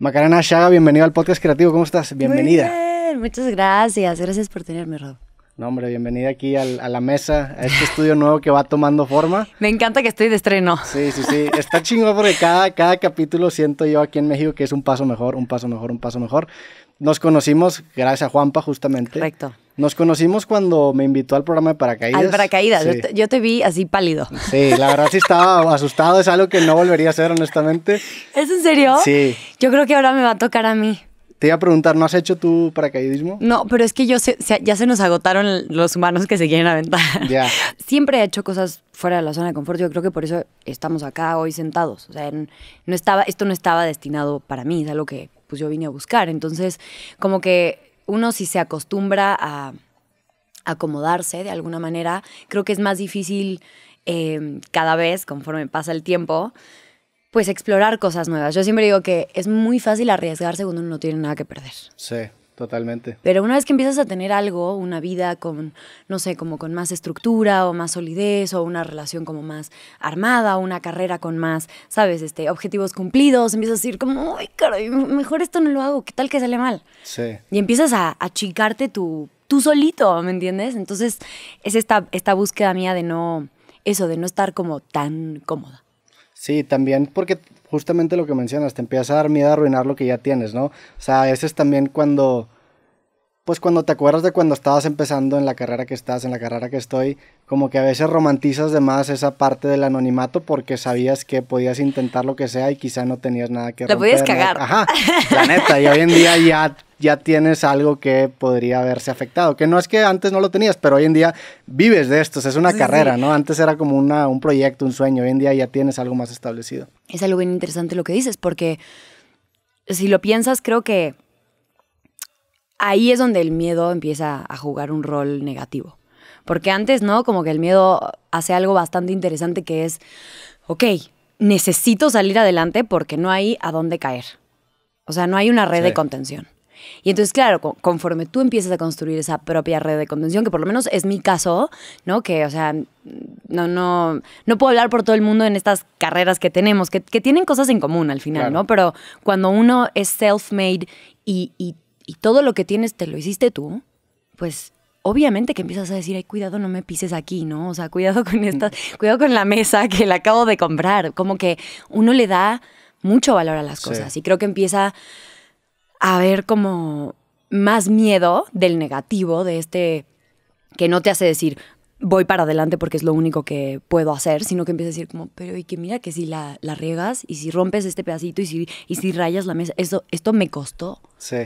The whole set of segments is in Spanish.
Macarena Chaga, bienvenido al podcast creativo. ¿Cómo estás? Bienvenida. muchas gracias. Gracias por tenerme, Rob. No, hombre, bienvenida aquí a la mesa, a este estudio nuevo que va tomando forma. Me encanta que estoy de estreno. Sí, sí, sí. Está chingón porque cada, cada capítulo siento yo aquí en México que es un paso mejor, un paso mejor, un paso mejor. Nos conocimos gracias a Juanpa, justamente. Correcto. Nos conocimos cuando me invitó al programa de paracaídas. Al paracaídas, yo, te, vi así pálido. Sí, la verdad sí estaba asustado, es algo que no volvería a hacer honestamente. ¿Es en serio? Sí. Yo creo que ahora me va a tocar a mí. Te iba a preguntar, ¿no has hecho tu paracaidismo? No, pero es que yo ya se nos agotaron los humanos que se quieren aventar. Ya. Siempre he hecho cosas fuera de la zona de confort. Yo creo que por eso estamos acá hoy sentados. O sea, no estaba, esto no estaba destinado para mí, es algo que pues yo vine a buscar. Entonces, como que uno si se acostumbra a acomodarse de alguna manera, creo que es más difícil em, cada vez, conforme pasa el tiempo, pues explorar cosas nuevas. Yo siempre digo que es muy fácil arriesgarse cuando uno no tiene nada que perder. Sí. Totalmente. Pero una vez que empiezas a tener algo, una vida con, no sé, como con más estructura o más solidez o una relación como más armada, una carrera con más, sabes, este, objetivos cumplidos, empiezas a decir como, uy, caray, mejor esto no lo hago, ¿qué tal que sale mal? Sí. Y empiezas a achicarte tu, tú solito, ¿me entiendes? Entonces es esta, esta búsqueda mía de no, eso, de no estar como tan cómoda. Sí, también porque justamente lo que mencionas, te empiezas a dar miedo a arruinar lo que ya tienes, ¿no? O sea, a veces también cuando, pues cuando te acuerdas de cuando estabas empezando en la carrera que estás, en la carrera que estoy, como que a veces romantizas de más esa parte del anonimato porque sabías que podías intentar lo que sea y quizá no tenías nada que romper. voy podías cagar. Ajá, la neta, y hoy en día ya ya tienes algo que podría haberse afectado. Que no es que antes no lo tenías, pero hoy en día vives de esto, es una carrera, ¿no? Antes era como un proyecto, un sueño, hoy en día ya tienes algo más establecido. Es algo bien interesante lo que dices, porque si lo piensas, creo que ahí es donde el miedo empieza a jugar un rol negativo. Porque antes, ¿no? Como que el miedo hace algo bastante interesante que es, ok, necesito salir adelante porque no hay a dónde caer. O sea, no hay una red de contención. Y entonces, claro, conforme tú empiezas a construir esa propia red de contención, que por lo menos es mi caso, ¿no? Que, o sea, no, no, no puedo hablar por todo el mundo en estas carreras que tenemos, que, tienen cosas en común al final, ¿no? Pero cuando uno es self-made y, todo lo que tienes te lo hiciste tú, pues obviamente que empiezas a decir, ay, cuidado, no me pises aquí, ¿no? O sea, cuidado con mm. esta, cuidado con la mesa que la acabo de comprar. Como que uno le da mucho valor a las cosas y creo que empieza a ver como más miedo del negativo, de este que no te hace decir voy para adelante porque es lo único que puedo hacer, sino que empieza a decir como, pero y que mira que si la, riegas y si rompes este pedacito y si, y si rayas la mesa, esto, esto me costó. Sí.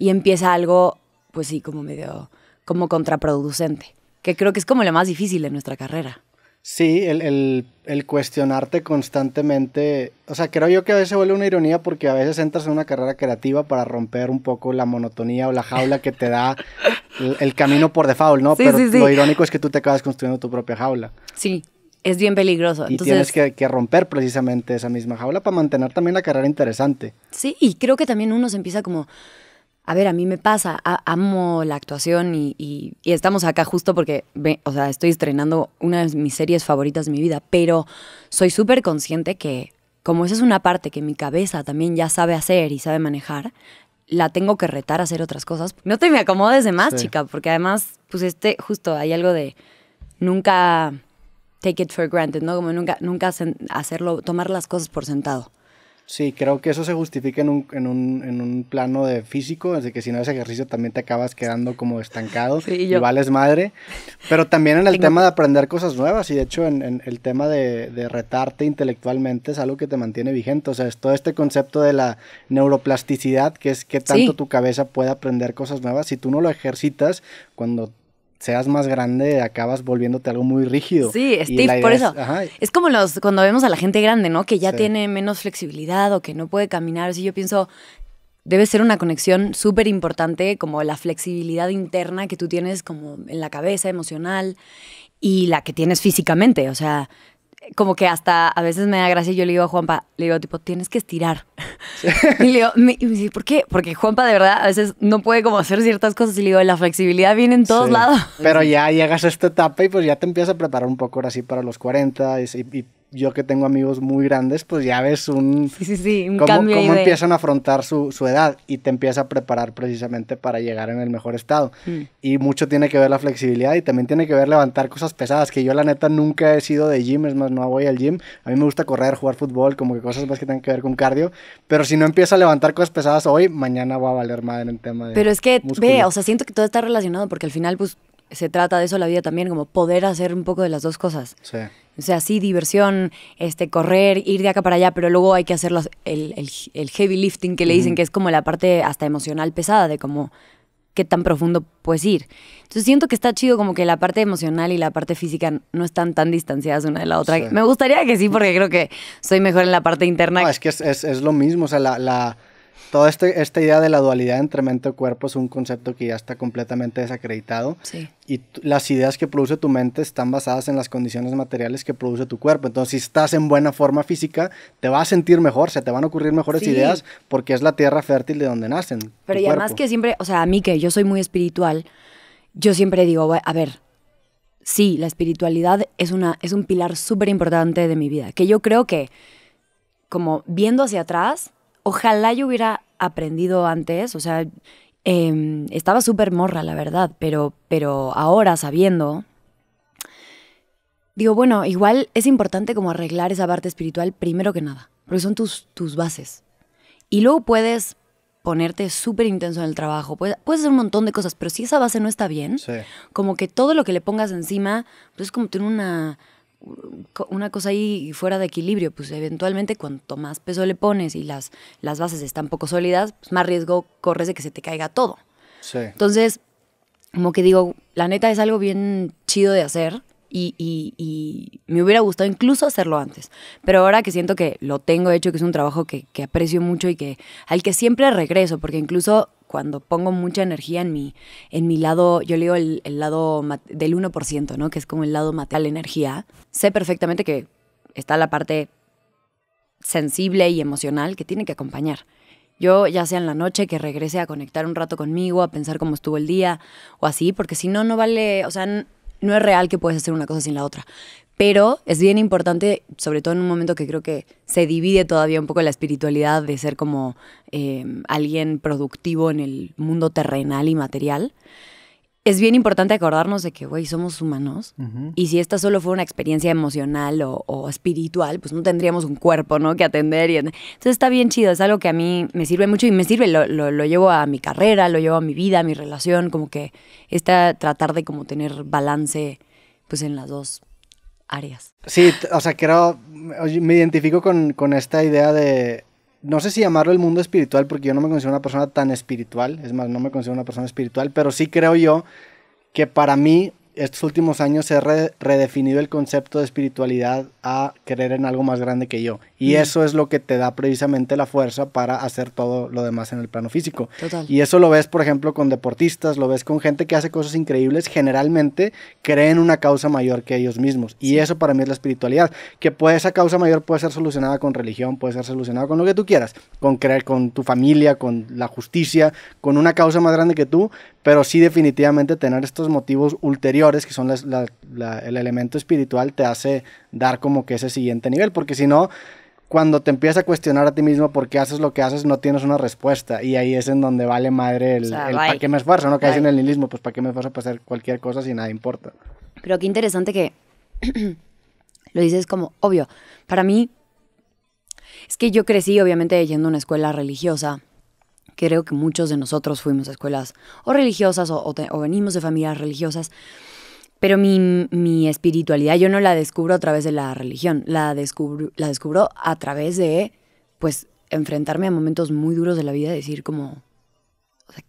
Y empieza algo, pues sí, como medio, como contraproducente, que creo que es como lo más difícil de nuestra carrera. Sí, el, cuestionarte constantemente, o sea, creo yo que a veces vuelve una ironía porque a veces entras en una carrera creativa para romper un poco la monotonía o la jaula que te da el, camino por default, ¿no? Pero lo irónico es que tú te acabas construyendo tu propia jaula. Sí, es bien peligroso. Y tienes que, que, romper precisamente esa misma jaula para mantener también la carrera interesante. Sí, y creo que también uno se empieza como a ver, a mí me pasa, amo la actuación y, estamos acá justo porque, o sea, estoy estrenando una de mis series favoritas de mi vida, pero soy súper consciente que como esa es una parte que mi cabeza también ya sabe hacer y sabe manejar, la tengo que retar a hacer otras cosas. No te me acomodes de más, chica, porque además, pues este, justo hay algo de nunca take it for granted, ¿no? Como nunca, nunca hacerlo, tomar las cosas por sentado. Sí, creo que eso se justifica en un, en un, en un plano de físico, desde que si no haces ejercicio también te acabas quedando como estancado y, vales madre. Pero también en el tema de aprender cosas nuevas y de hecho en, el tema de, retarte intelectualmente es algo que te mantiene vigente. O sea, es todo este concepto de la neuroplasticidad, que es que tanto tu cabeza puede aprender cosas nuevas. Si tú no lo ejercitas, cuando seas más grande acabas volviéndote algo muy rígido. Sí, Steve, por eso. Es, como los cuando vemos a la gente grande, ¿no? Que ya tiene menos flexibilidad o que no puede caminar. yo pienso, debe ser una conexión súper importante, como la flexibilidad interna que tú tienes como en la cabeza, emocional, y la que tienes físicamente. O sea, como que hasta a veces me da gracia yo le digo a Juanpa, le digo, tipo, tienes que estirar. Y le digo, ¿por qué? Porque Juanpa de verdad a veces no puede como hacer ciertas cosas y le digo, la flexibilidad viene en todos lados. Pero ya llegas a esta etapa y pues ya te empiezas a preparar un poco así para los 40 y yo que tengo amigos muy grandes, pues ya ves un... Sí, sí, sí, un cómo, cambio cómo empiezan a afrontar su, su, edad y te empieza a preparar precisamente para llegar en el mejor estado. Mm. Y mucho tiene que ver la flexibilidad y también tiene que ver levantar cosas pesadas, que yo la neta nunca he sido de gym, es más, no voy al gym. A mí me gusta correr, jugar fútbol, como que cosas más que tengan que ver con cardio, pero si no empieza a levantar cosas pesadas hoy, mañana va a valer madre en tema de... Pero es que, ve, o sea, siento que todo está relacionado porque al final, pues se trata de eso la vida también, como poder hacer un poco de las dos cosas. Sí. O sea, sí, diversión, este, correr, ir de acá para allá, pero luego hay que hacer el, heavy lifting que le dicen, que es como la parte hasta emocional pesada, de como qué tan profundo puedes ir. Entonces siento que está chido como que la parte emocional y la parte física no están tan distanciadas una de la otra. Me gustaría que sí, porque creo que soy mejor en la parte interna. No, es que es, lo mismo, o sea, la Toda este, esta idea de la dualidad entre mente y cuerpo es un concepto que ya está completamente desacreditado. Sí. Y las ideas que produce tu mente están basadas en las condiciones materiales que produce tu cuerpo. Entonces, si estás en buena forma física, te vas a sentir mejor, se te van a ocurrir mejores ideas porque es la tierra fértil de donde nacen. Pero y además que siempre, o sea, a mí que yo soy muy espiritual, yo siempre digo, a ver, sí, la espiritualidad es, una, es un pilar súper importante de mi vida, que yo creo que, como viendo hacia atrás, ojalá yo hubiera aprendido antes, o sea, em, estaba súper morra, la verdad, pero, pero ahora sabiendo, digo, bueno, igual es importante como arreglar esa parte espiritual primero que nada, porque son tus, tus bases. Y luego puedes ponerte súper intenso en el trabajo, puedes, hacer un montón de cosas, pero si esa base no está bien, como que todo lo que le pongas encima, pues es como tener una una cosa ahí fuera de equilibrio, pues eventualmente cuanto más peso le pones y las, las bases están poco sólidas, pues, más riesgo corres de que se te caiga todo. Entonces, como que digo, la neta es algo bien chido de hacer y, me hubiera gustado incluso hacerlo antes, pero ahora que siento que lo tengo hecho, que es un trabajo que, que aprecio mucho y que al que siempre regreso, porque incluso cuando pongo mucha energía en mi, en mi lado, yo leo el, lado del 1%, ¿no? Que es como el lado material, energía. Sé perfectamente que está la parte sensible y emocional que tiene que acompañar. Yo, ya sea en la noche, que regrese a conectar un rato conmigo, a pensar cómo estuvo el día o así, porque si no, no vale, o sea, no es real que puedes hacer una cosa sin la otra. Pero es bien importante, sobre todo en un momento que creo que se divide todavía un poco la espiritualidad de ser como eh, alguien productivo en el mundo terrenal y material. Es bien importante acordarnos de que, güey, somos humanos. Y si esta solo fue una experiencia emocional o, espiritual, pues no tendríamos un cuerpo, ¿no? Que atender. Y, entonces está bien chido. Es algo que a mí me sirve mucho y me sirve. Lo, lo, llevo a mi carrera, lo llevo a mi vida, a mi relación. Como que está tratar de como tener balance, pues en las dos Sí, o sea, creo, me identifico con, esta idea de, no sé si llamarlo el mundo espiritual, porque yo no me considero una persona tan espiritual, es más, no me considero una persona espiritual, pero sí creo yo que para mí estos últimos años he redefinido el concepto de espiritualidad a creer en algo más grande que yo. Y mm. eso es lo que te da precisamente la fuerza para hacer todo lo demás en el plano físico. Y eso lo ves, por ejemplo, con deportistas, lo ves con gente que hace cosas increíbles, generalmente creen una causa mayor que ellos mismos. Y eso para mí es la espiritualidad, que puede, esa causa mayor puede ser solucionada con religión, puede ser solucionada con lo que tú quieras, con creer con tu familia, con la justicia, con una causa más grande que tú, pero sí definitivamente tener estos motivos ulteriores, que son el elemento espiritual, te hace dar como que ese siguiente nivel, porque si no cuando te empiezas a cuestionar a ti mismo por qué haces lo que haces, no tienes una respuesta. Y ahí es en donde vale madre el, para qué me esfuerzo, ¿no? Que en el nihilismo, pues para qué me esfuerzo para hacer cualquier cosa si nada importa. Pero qué interesante que lo dices como obvio. Para mí, es que yo crecí obviamente yendo a una escuela religiosa. Creo que muchos de nosotros fuimos a escuelas o religiosas o, o venimos de familias religiosas. Pero mi, espiritualidad yo no la descubro a través de la religión, la descubro, la descubro a través de, pues, enfrentarme a momentos muy duros de la vida y decir como,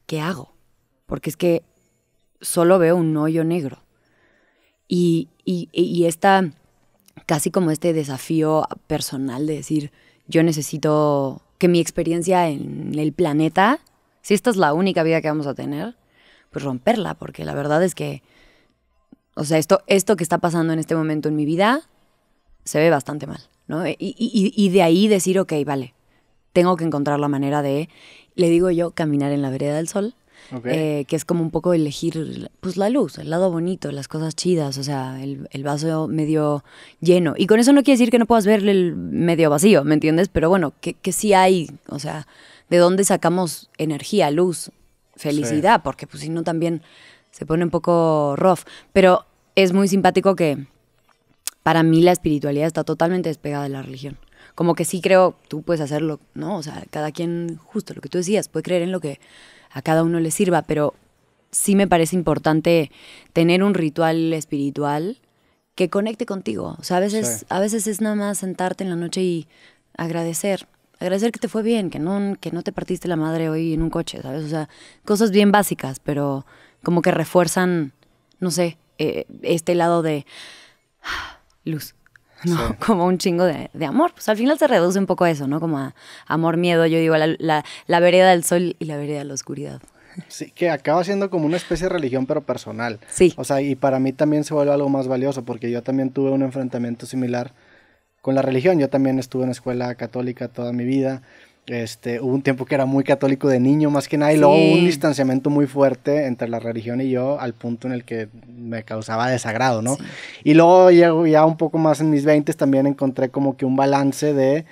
¿qué hago? Porque es que solo veo un hoyo negro. Y, y, y esta, casi como este desafío personal de decir, yo necesito que mi experiencia en el planeta, si esta es la única vida que vamos a tener, pues romperla, porque la verdad es que o sea, esto, esto que está pasando en este momento en mi vida se ve bastante mal, ¿no? Y, de ahí decir, ok, vale, tengo que encontrar la manera de, le digo yo, caminar en la vereda del sol, eh, que es como un poco elegir, pues, la luz, el lado bonito, las cosas chidas, o sea, el, vaso medio lleno. Y con eso no quiere decir que no puedas ver el medio vacío, ¿me entiendes? Pero bueno, que, que sí hay, o sea, de dónde sacamos energía, luz, felicidad, porque pues si no también se pone un poco rough, pero es muy simpático que para mí la espiritualidad está totalmente despegada de la religión. Como que sí creo, tú puedes hacerlo, ¿no? O sea, cada quien, justo lo que tú decías, puede creer en lo que a cada uno le sirva, pero sí me parece importante tener un ritual espiritual que conecte contigo. O sea, a veces, a veces es nada más sentarte en la noche y agradecer. Agradecer que te fue bien, que no, que no te partiste la madre hoy en un coche, ¿sabes? O sea, cosas bien básicas, pero como que refuerzan, no sé, eh, este lado de luz. ¿no? Como un chingo de, amor. Pues al final se reduce un poco a eso, ¿no? Como a amor, miedo, yo digo, la, la vereda del sol y la vereda de la oscuridad. Sí, que acaba siendo como una especie de religión, pero personal. Sí. O sea, y para mí también se vuelve algo más valioso, porque yo también tuve un enfrentamiento similar con la religión. Yo también estuve en escuela católica toda mi vida. Este, hubo un tiempo que era muy católico de niño, más que nada, y luego hubo un distanciamiento muy fuerte entre la religión y yo, al punto en el que me causaba desagrado, ¿no? Y luego llego ya un poco más en mis 20 también encontré como que un balance de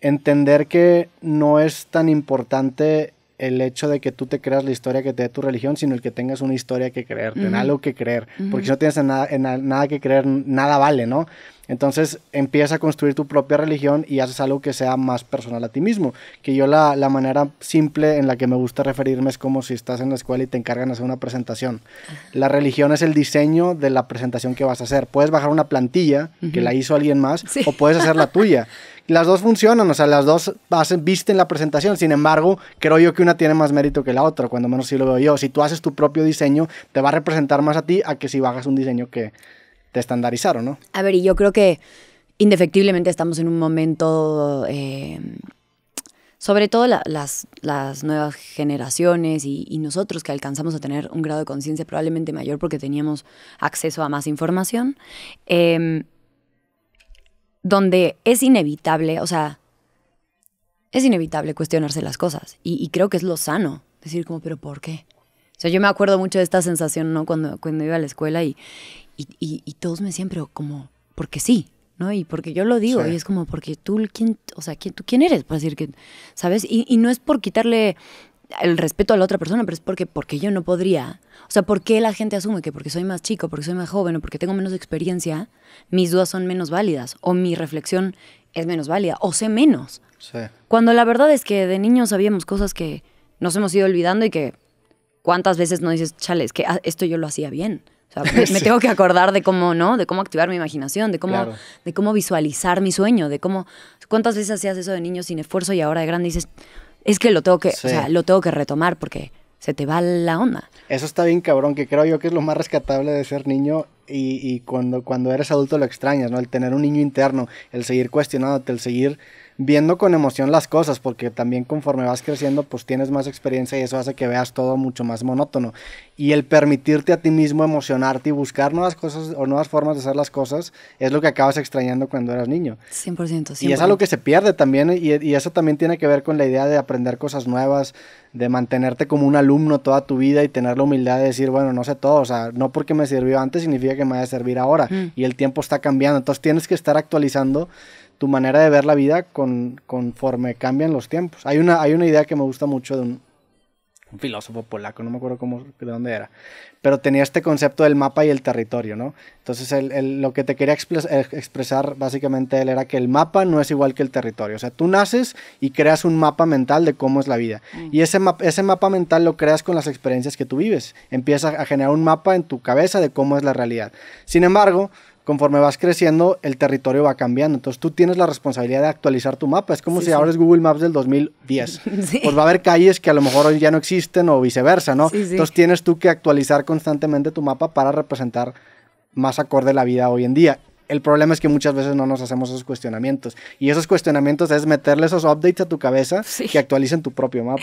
entender que no es tan importante el hecho de que tú te creas la historia que te dé tu religión, sino el que tengas una historia que creerte, en algo que creer. Porque si no tienes nada, en nada que creer, nada vale, ¿no? Entonces empieza a construir tu propia religión y haces algo que sea más personal a ti mismo. Que yo la, la manera simple en la que me gusta referirme es como si estás en la escuela y te encargan hacer una presentación. La religión es el diseño de la presentación que vas a hacer. Puedes bajar una plantilla que la hizo alguien más o puedes hacer la tuya. las dos funcionan, o sea, las dos hacen, visten la presentación. Sin embargo, creo yo que una tiene más mérito que la otra, cuando menos si lo veo yo. Si tú haces tu propio diseño, te va a representar más a ti a que si bajas un diseño que, te estandarizaron, ¿no? A ver, y yo creo que indefectiblemente estamos en un momento, eh, sobre todo las, las, nuevas generaciones y, nosotros que alcanzamos a tener un grado de conciencia probablemente mayor porque teníamos acceso a más información, em, donde es inevitable, o sea, es inevitable cuestionarse las cosas y, creo que es lo sano decir como, pero ¿por qué? O sea, yo me acuerdo mucho de esta sensación, ¿no? Cuando, cuando iba a la escuela y, y, todos me siempre como, porque sí, ¿no? Y porque yo lo digo, y es como, porque tú, ¿quién, o sea, tú quién eres? Para decir que, ¿sabes? Y, no es por quitarle el respeto a la otra persona, pero es porque, porque yo no podría. O sea, ¿por qué la gente asume que porque soy más chico, porque soy más joven o porque tengo menos experiencia, mis dudas son menos válidas o mi reflexión es menos válida o sé menos? Sí. Cuando la verdad es que de niños sabíamos cosas que nos hemos ido olvidando y que cuántas veces no dices, chale, es que ah, esto yo lo hacía bien. O sea, me, tengo que acordar de cómo, ¿no? De cómo activar mi imaginación, de cómo, de cómo visualizar mi sueño, de cómo. ¿Cuántas veces hacías eso de niño sin esfuerzo y ahora de grande dices, es que lo tengo que, sea, lo tengo que retomar porque se te va la onda. Eso está bien cabrón, que creo yo que es lo más rescatable de ser niño y, cuando, cuando eres adulto lo extrañas, ¿no? El tener un niño interno, el seguir cuestionándote, el seguir viendo con emoción las cosas, porque también conforme vas creciendo, pues tienes más experiencia y eso hace que veas todo mucho más monótono. Y el permitirte a ti mismo emocionarte y buscar nuevas cosas o nuevas formas de hacer las cosas es lo que acabas extrañando cuando eras niño. 100%. 100%. Y es algo que se pierde también, y, eso también tiene que ver con la idea de aprender cosas nuevas, de mantenerte como un alumno toda tu vida y tener la humildad de decir, bueno, no sé todo, o sea, no porque me sirvió antes significa que me va a servir ahora, mm. y el tiempo está cambiando, entonces tienes que estar actualizando tu manera de ver la vida con, conforme cambian los tiempos. Hay una, hay una idea que me gusta mucho de un, filósofo polaco, no me acuerdo cómo, de dónde era, pero tenía este concepto del mapa y el territorio, ¿no? Entonces, lo que te quería eh, expresar básicamente él era que el mapa no es igual que el territorio, o sea, tú naces y creas un mapa mental de cómo es la vida, mm. y ese, ese mapa mental lo creas con las experiencias que tú vives, empiezas a generar un mapa en tu cabeza de cómo es la realidad. Sin embargo, conforme vas creciendo, el territorio va cambiando. Entonces tú tienes la responsabilidad de actualizar tu mapa. Es como si ahora es Google Maps del 2010. Pues va a haber calles que a lo mejor hoy ya no existen o viceversa, ¿no? Entonces tienes tú que actualizar constantemente tu mapa para representar más acorde la vida hoy en día. El problema es que muchas veces no nos hacemos esos cuestionamientos. Y esos cuestionamientos es meterle esos updates a tu cabeza que actualicen tu propio mapa.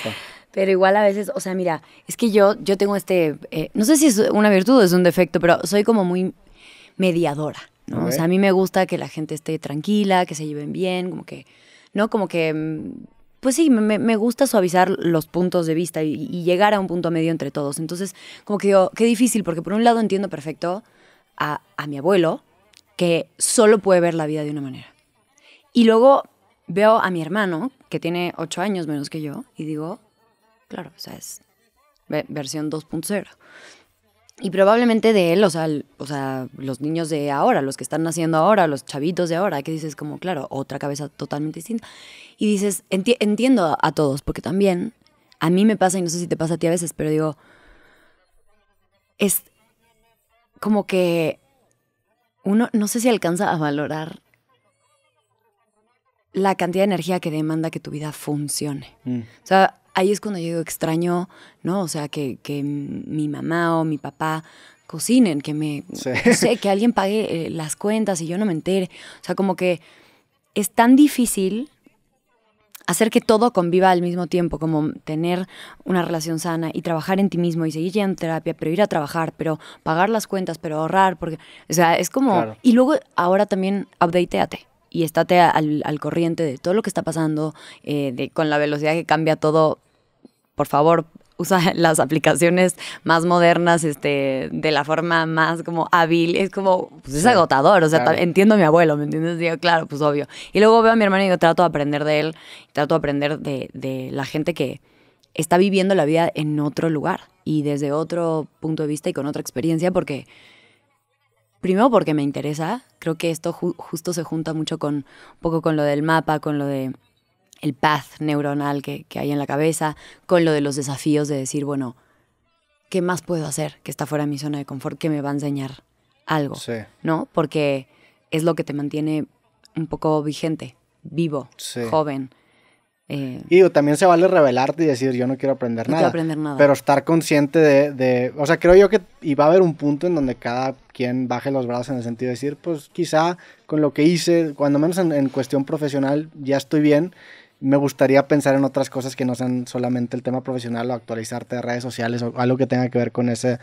Pero igual a veces, o sea, mira, es que yo, yo tengo este, eh, no sé si es una virtud o es un defecto, pero soy como muy mediadora, ¿no? O sea, a mí me gusta que la gente esté tranquila, que se lleven bien, como que, ¿no? Como que, mm, pues sí, me, gusta suavizar los puntos de vista y, llegar a un punto medio entre todos. Entonces, como que digo, qué difícil, porque por un lado entiendo perfecto a, a mi abuelo, que solo puede ver la vida de una manera. Y luego veo a mi hermano, que tiene ocho años menos que yo, y digo, claro, o sea, es versión 2.0. Y probablemente de él, o sea, sea, los niños de ahora, los que están naciendo ahora, los chavitos de ahora, que dices como, claro, otra cabeza totalmente distinta. Y dices, entiendo a todos, porque también a mí me pasa, y no sé si te pasa a ti a veces, pero digo, es como que uno no sé si alcanza a valorar la cantidad de energía que demanda que tu vida funcione. Mm. O sea, ahí es cuando yo extraño, ¿no? O sea, que, que mi mamá o mi papá cocinen, que me, sé, que alguien pague eh, las cuentas y yo no me entere. O sea, como que es tan difícil hacer que todo conviva al mismo tiempo, como tener una relación sana y trabajar en ti mismo y seguir yendo a terapia, pero ir a trabajar, pero pagar las cuentas, pero ahorrar, porque, o sea, es como, y luego ahora también updateate y estate al, corriente de todo lo que está pasando, eh, con la velocidad que cambia todo. Por favor, usa las aplicaciones más modernas, este, de la forma más como hábil, es como, pues es agotador, o sea, entiendo a mi abuelo, ¿me entiendes? Digo, claro, pues obvio. Y luego veo a mi hermano y yo trato de aprender de él, trato de aprender de, de la gente que está viviendo la vida en otro lugar y desde otro punto de vista y con otra experiencia, porque primero porque me interesa, creo que esto justo se junta mucho con un poco con lo del mapa, con lo de el path neuronal que, hay en la cabeza, con lo de los desafíos de decir, bueno, ¿qué más puedo hacer que está fuera de mi zona de confort que me va a enseñar algo? Sí. ¿No? Porque es lo que te mantiene un poco vigente, vivo, joven. Eh, y también se vale revelarte y decir, yo no quiero aprender nada. Pero estar consciente de, de, O sea, creo yo que. Y va a haber un punto en donde cada quien baje los brazos en el sentido de decir, pues quizá con lo que hice, cuando menos en, en cuestión profesional, ya estoy bien. Me gustaría pensar en otras cosas que no sean solamente el tema profesional o actualizarte de redes sociales o algo que tenga que ver con, ese,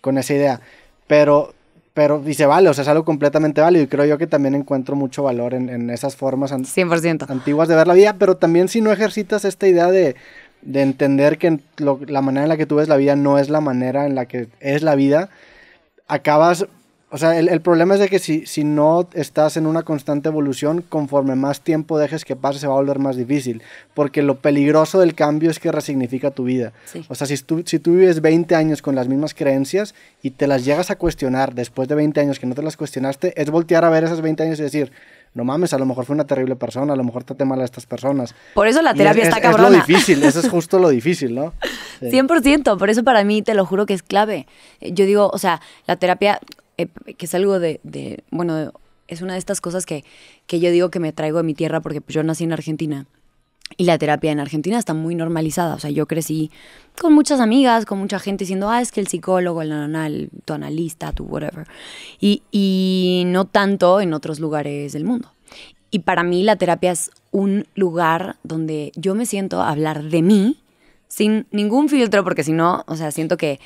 con esa idea. Pero pero, y se vale, o sea, es algo completamente válido. Y creo yo que también encuentro mucho valor en, esas formas antiguas de ver la vida. Pero también si no ejercitas esta idea de, entender que la manera en la que tú ves la vida no es la manera en la que es la vida, acabas o sea, el, problema es de que si, si no estás en una constante evolución, conforme más tiempo dejes que pase, se va a volver más difícil. Porque lo peligroso del cambio es que resignifica tu vida. O sea, si tú, si tú vives 20 años con las mismas creencias y te las llegas a cuestionar después de 20 años que no te las cuestionaste, es voltear a ver esos 20 años y decir, no mames, a lo mejor fue una terrible persona, a lo mejor traté mal a estas personas. Por eso la terapia está cabrona. Es lo difícil, eso es justo lo difícil, ¿no? 100%, por eso para mí te lo juro que es clave. Eh, yo digo, o sea, la terapia, eh, que es algo de, bueno, es una de estas cosas que, yo digo que me traigo de mi tierra porque pues, yo nací en Argentina. Y la terapia en Argentina está muy normalizada. O sea, yo crecí con muchas amigas, con mucha gente diciendo, ah, es que el psicólogo, el, tu analista, tu whatever. Y, y, no tanto en otros lugares del mundo. Y para mí la terapia es un lugar donde yo me siento a hablar de mí sin ningún filtro, porque si no, o sea, siento que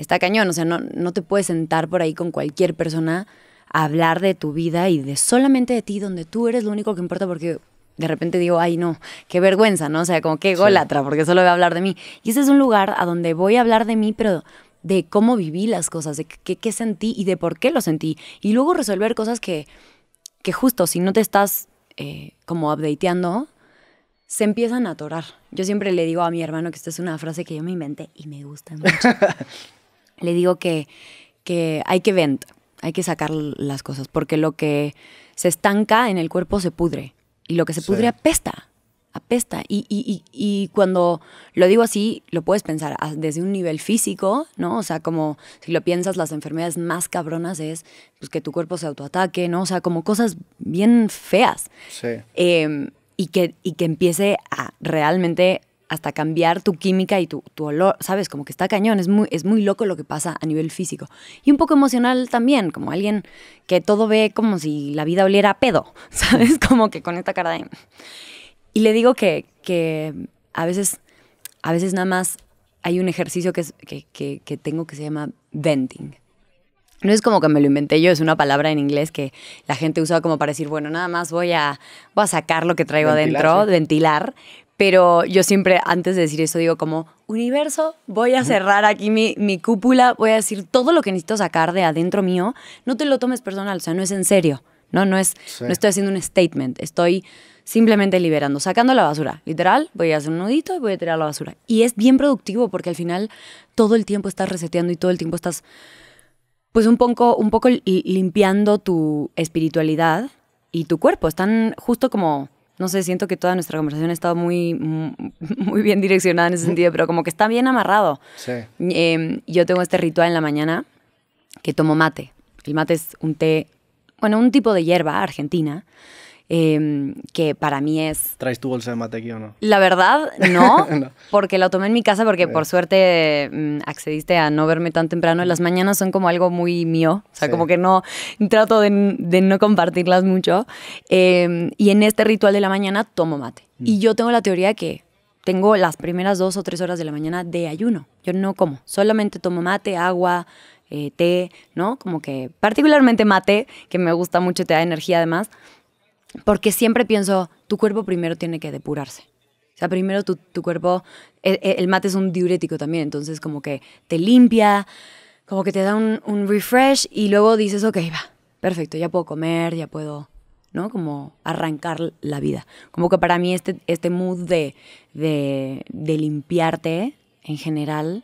está cañón. O sea, no, no te puedes sentar por ahí con cualquier persona a hablar de tu vida y de solamente de ti, donde tú eres lo único que importa, porque de repente digo, ay, no, qué vergüenza, ¿no? O sea, como qué golatra, porque solo voy a hablar de mí. Y ese es un lugar a donde voy a hablar de mí, pero de cómo viví las cosas, de qué, sentí y de por qué lo sentí. Y luego resolver cosas que, que justo si no te estás eh, como updateando, se empiezan a atorar. Yo siempre le digo a mi hermano que esta es una frase que yo me inventé y me gusta mucho. le digo que, hay que vent, hay que sacar las cosas, porque lo que se estanca en el cuerpo se pudre y lo que se pudre apesta, apesta. Y, y, y, cuando lo digo así, lo puedes pensar desde un nivel físico, ¿no? O sea, como si lo piensas, las enfermedades más cabronas es pues, que tu cuerpo se autoataque, ¿no? O sea, como cosas bien feas. Sí. Em, y, que, y que empiece a realmente hasta cambiar tu química y tu, olor, ¿sabes? Como que está cañón, es muy, es muy loco lo que pasa a nivel físico. Y un poco emocional también, como alguien que todo ve como si la vida oliera a pedo, ¿sabes? Como que con esta cara de... Y le digo que, a veces, a veces nada más hay un ejercicio que, tengo que se llama venting. No es como que me lo inventé yo, es una palabra en inglés que la gente usa como para decir, bueno, nada más voy a, a sacar lo que traigo ventilar, adentro, ventilar, pero yo siempre, antes de decir eso, digo como, universo, voy a cerrar aquí mi, cúpula, voy a decir todo lo que necesito sacar de adentro mío, no te lo tomes personal, o sea, no es en serio, no, no, es, no estoy haciendo un statement, estoy simplemente liberando, sacando la basura. Literal, voy a hacer un nudito y voy a tirar la basura. Y es bien productivo porque al final todo el tiempo estás reseteando y todo el tiempo estás, pues un poco, un poco limpiando tu espiritualidad y tu cuerpo. Están justo como no sé, siento que toda nuestra conversación ha estado muy, muy bien direccionada en ese sentido, pero como que está bien amarrado. Em, yo tengo este ritual en la mañana que tomo mate. El mate es un té, bueno, un tipo de hierba argentina Em, que para mí es... ¿Traes tu bolsa de mate aquí o no? La verdad, no, porque la tomé en mi casa porque por suerte mm, accediste a no verme tan temprano. Las mañanas son como algo muy mío, o sea, como que no trato de, no compartirlas mucho. Em, y en este ritual de la mañana tomo mate. Mm. Y yo tengo la teoría que tengo las primeras dos o tres horas de la mañana de ayuno. Yo no como, solamente tomo mate, agua, eh, té, ¿no? Como que particularmente mate, que me gusta mucho, te da energía además porque siempre pienso, tu cuerpo primero tiene que depurarse. O sea, primero tu, cuerpo, e, e, el, mate es un diurético también, entonces como que te limpia, como que te da un, refresh y luego dices, ok, va, perfecto, ya puedo comer, ya puedo ¿no? Como arrancar la vida. Como que para mí este, este mood de, limpiarte en general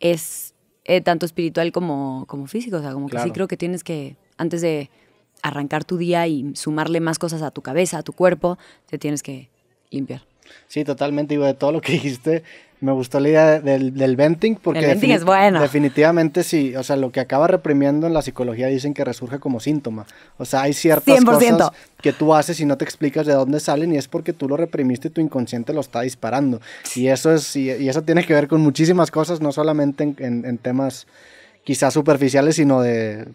es eh, tanto espiritual como, como físico. O sea, como que sí creo que tienes que, antes de arrancar tu día y sumarle más cosas a tu cabeza, a tu cuerpo, te tienes que limpiar. Sí, totalmente. Digo, de todo lo que dijiste, me gustó la idea del, venting, porque el venting es bueno. definitivamente sí, o sea, lo que acaba reprimiendo en la psicología dicen que resurge como síntoma. O sea, hay ciertas cosas que tú haces y no te explicas de dónde salen y es porque tú lo reprimiste y tu inconsciente lo está disparando. Y eso, es, y, eso tiene que ver con muchísimas cosas, no solamente en temas quizás superficiales, sino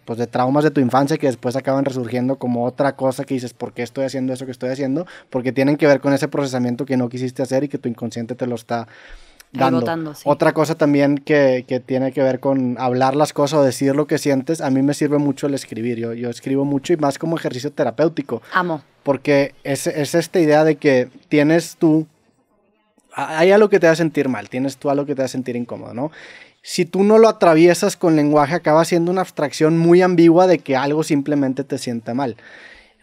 pues, de, traumas de tu infancia que después acaban resurgiendo como otra cosa que dices, ¿por qué estoy haciendo eso que estoy haciendo? Porque tienen que ver con ese procesamiento que no quisiste hacer y que tu inconsciente te lo está dando. Otra cosa también que, tiene que ver con hablar las cosas o decir lo que sientes, a mí me sirve mucho el escribir. Yo, yo escribo mucho y más como ejercicio terapéutico. Amo. Porque es, es esta idea de que tienes tú hay algo que te va a sentir mal, tienes tú algo que te va a sentir incómodo, ¿no? si tú no lo atraviesas con lenguaje, acaba siendo una abstracción muy ambigua de que algo simplemente te sienta mal,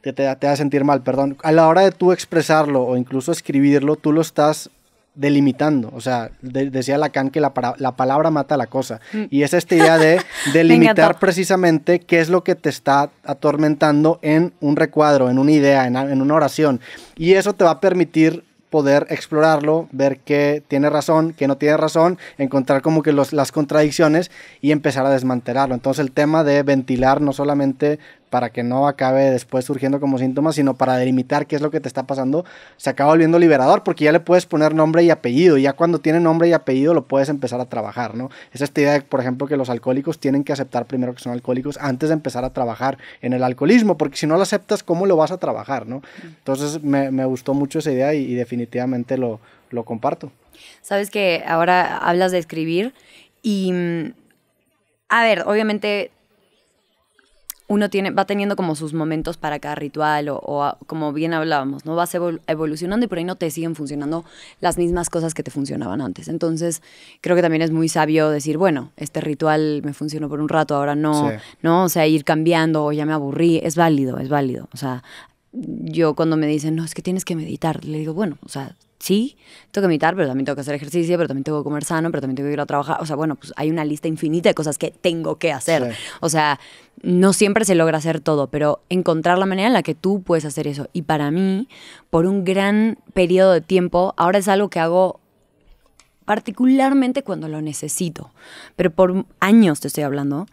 te, te a sentir mal, perdón. A la hora de tú expresarlo o incluso escribirlo, tú lo estás delimitando. O sea, decía Lacan que la, la, palabra mata la cosa. Mm. Y es esta idea de delimitar precisamente qué es lo que te está atormentando en un recuadro, en una idea, en, en, una oración. Y eso te va a permitir poder explorarlo, ver qué tiene razón, qué no tiene razón, encontrar como que los, las contradicciones y empezar a desmantelarlo. Entonces el tema de ventilar no solamente para que no acabe después surgiendo como síntomas, sino para delimitar qué es lo que te está pasando, se acaba volviendo liberador porque ya le puedes poner nombre y apellido. ya cuando tiene nombre y apellido lo puedes empezar a trabajar, ¿no? Es esta idea, por ejemplo, que los alcohólicos tienen que aceptar primero que son alcohólicos antes de empezar a trabajar en el alcoholismo, porque si no lo aceptas, ¿cómo lo vas a trabajar, ¿no? Mm. Entonces me, gustó mucho esa idea y, definitivamente lo, lo comparto. Sabes que ahora hablas de escribir y... Mm, a ver, obviamente uno tiene, va teniendo como sus momentos para cada ritual o, como bien hablábamos, ¿no? Vas evolucionando y por ahí no te siguen funcionando las mismas cosas que te funcionaban antes. Entonces, creo que también es muy sabio decir, bueno, este ritual me funcionó por un rato, ahora no, ¿no? O sea, ir cambiando o ya me aburrí, es válido, es válido. O sea, yo cuando me dicen, no, es que tienes que meditar, le digo, bueno, o sea, sí, tengo que meditar, pero también tengo que hacer ejercicio, pero también tengo que comer sano, pero también tengo que ir a trabajar. O sea, bueno, pues hay una lista infinita de cosas que tengo que hacer. O sea, no siempre se logra hacer todo, pero encontrar la manera en la que tú puedes hacer eso. Y para mí, por un gran periodo de tiempo, ahora es algo que hago particularmente cuando lo necesito, pero por años te estoy hablando,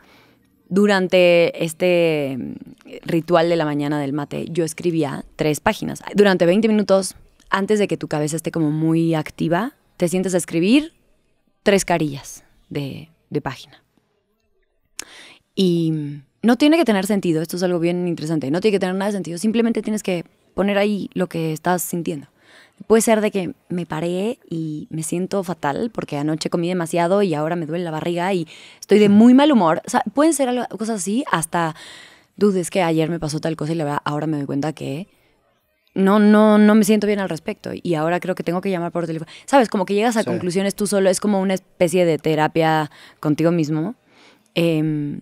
durante este mm, ritual de la mañana del mate, yo escribía tres páginas. Durante 20 minutos, antes de que tu cabeza esté como muy activa, te sientes a escribir tres carillas de, de página. Y mm, no tiene que tener sentido, esto es algo bien interesante, no tiene que tener nada de sentido, simplemente tienes que poner ahí lo que estás sintiendo. Puede ser de que me paré y me siento fatal porque anoche comí demasiado y ahora me duele la barriga y estoy de muy mal humor. O sea, pueden ser cosas así hasta, dudes que ayer me pasó tal cosa y la verdad ahora me doy cuenta que no, no, no me siento bien al respecto y ahora creo que tengo que llamar por teléfono. Sabes, como que llegas a conclusiones tú solo, es como una especie de terapia contigo mismo. Em,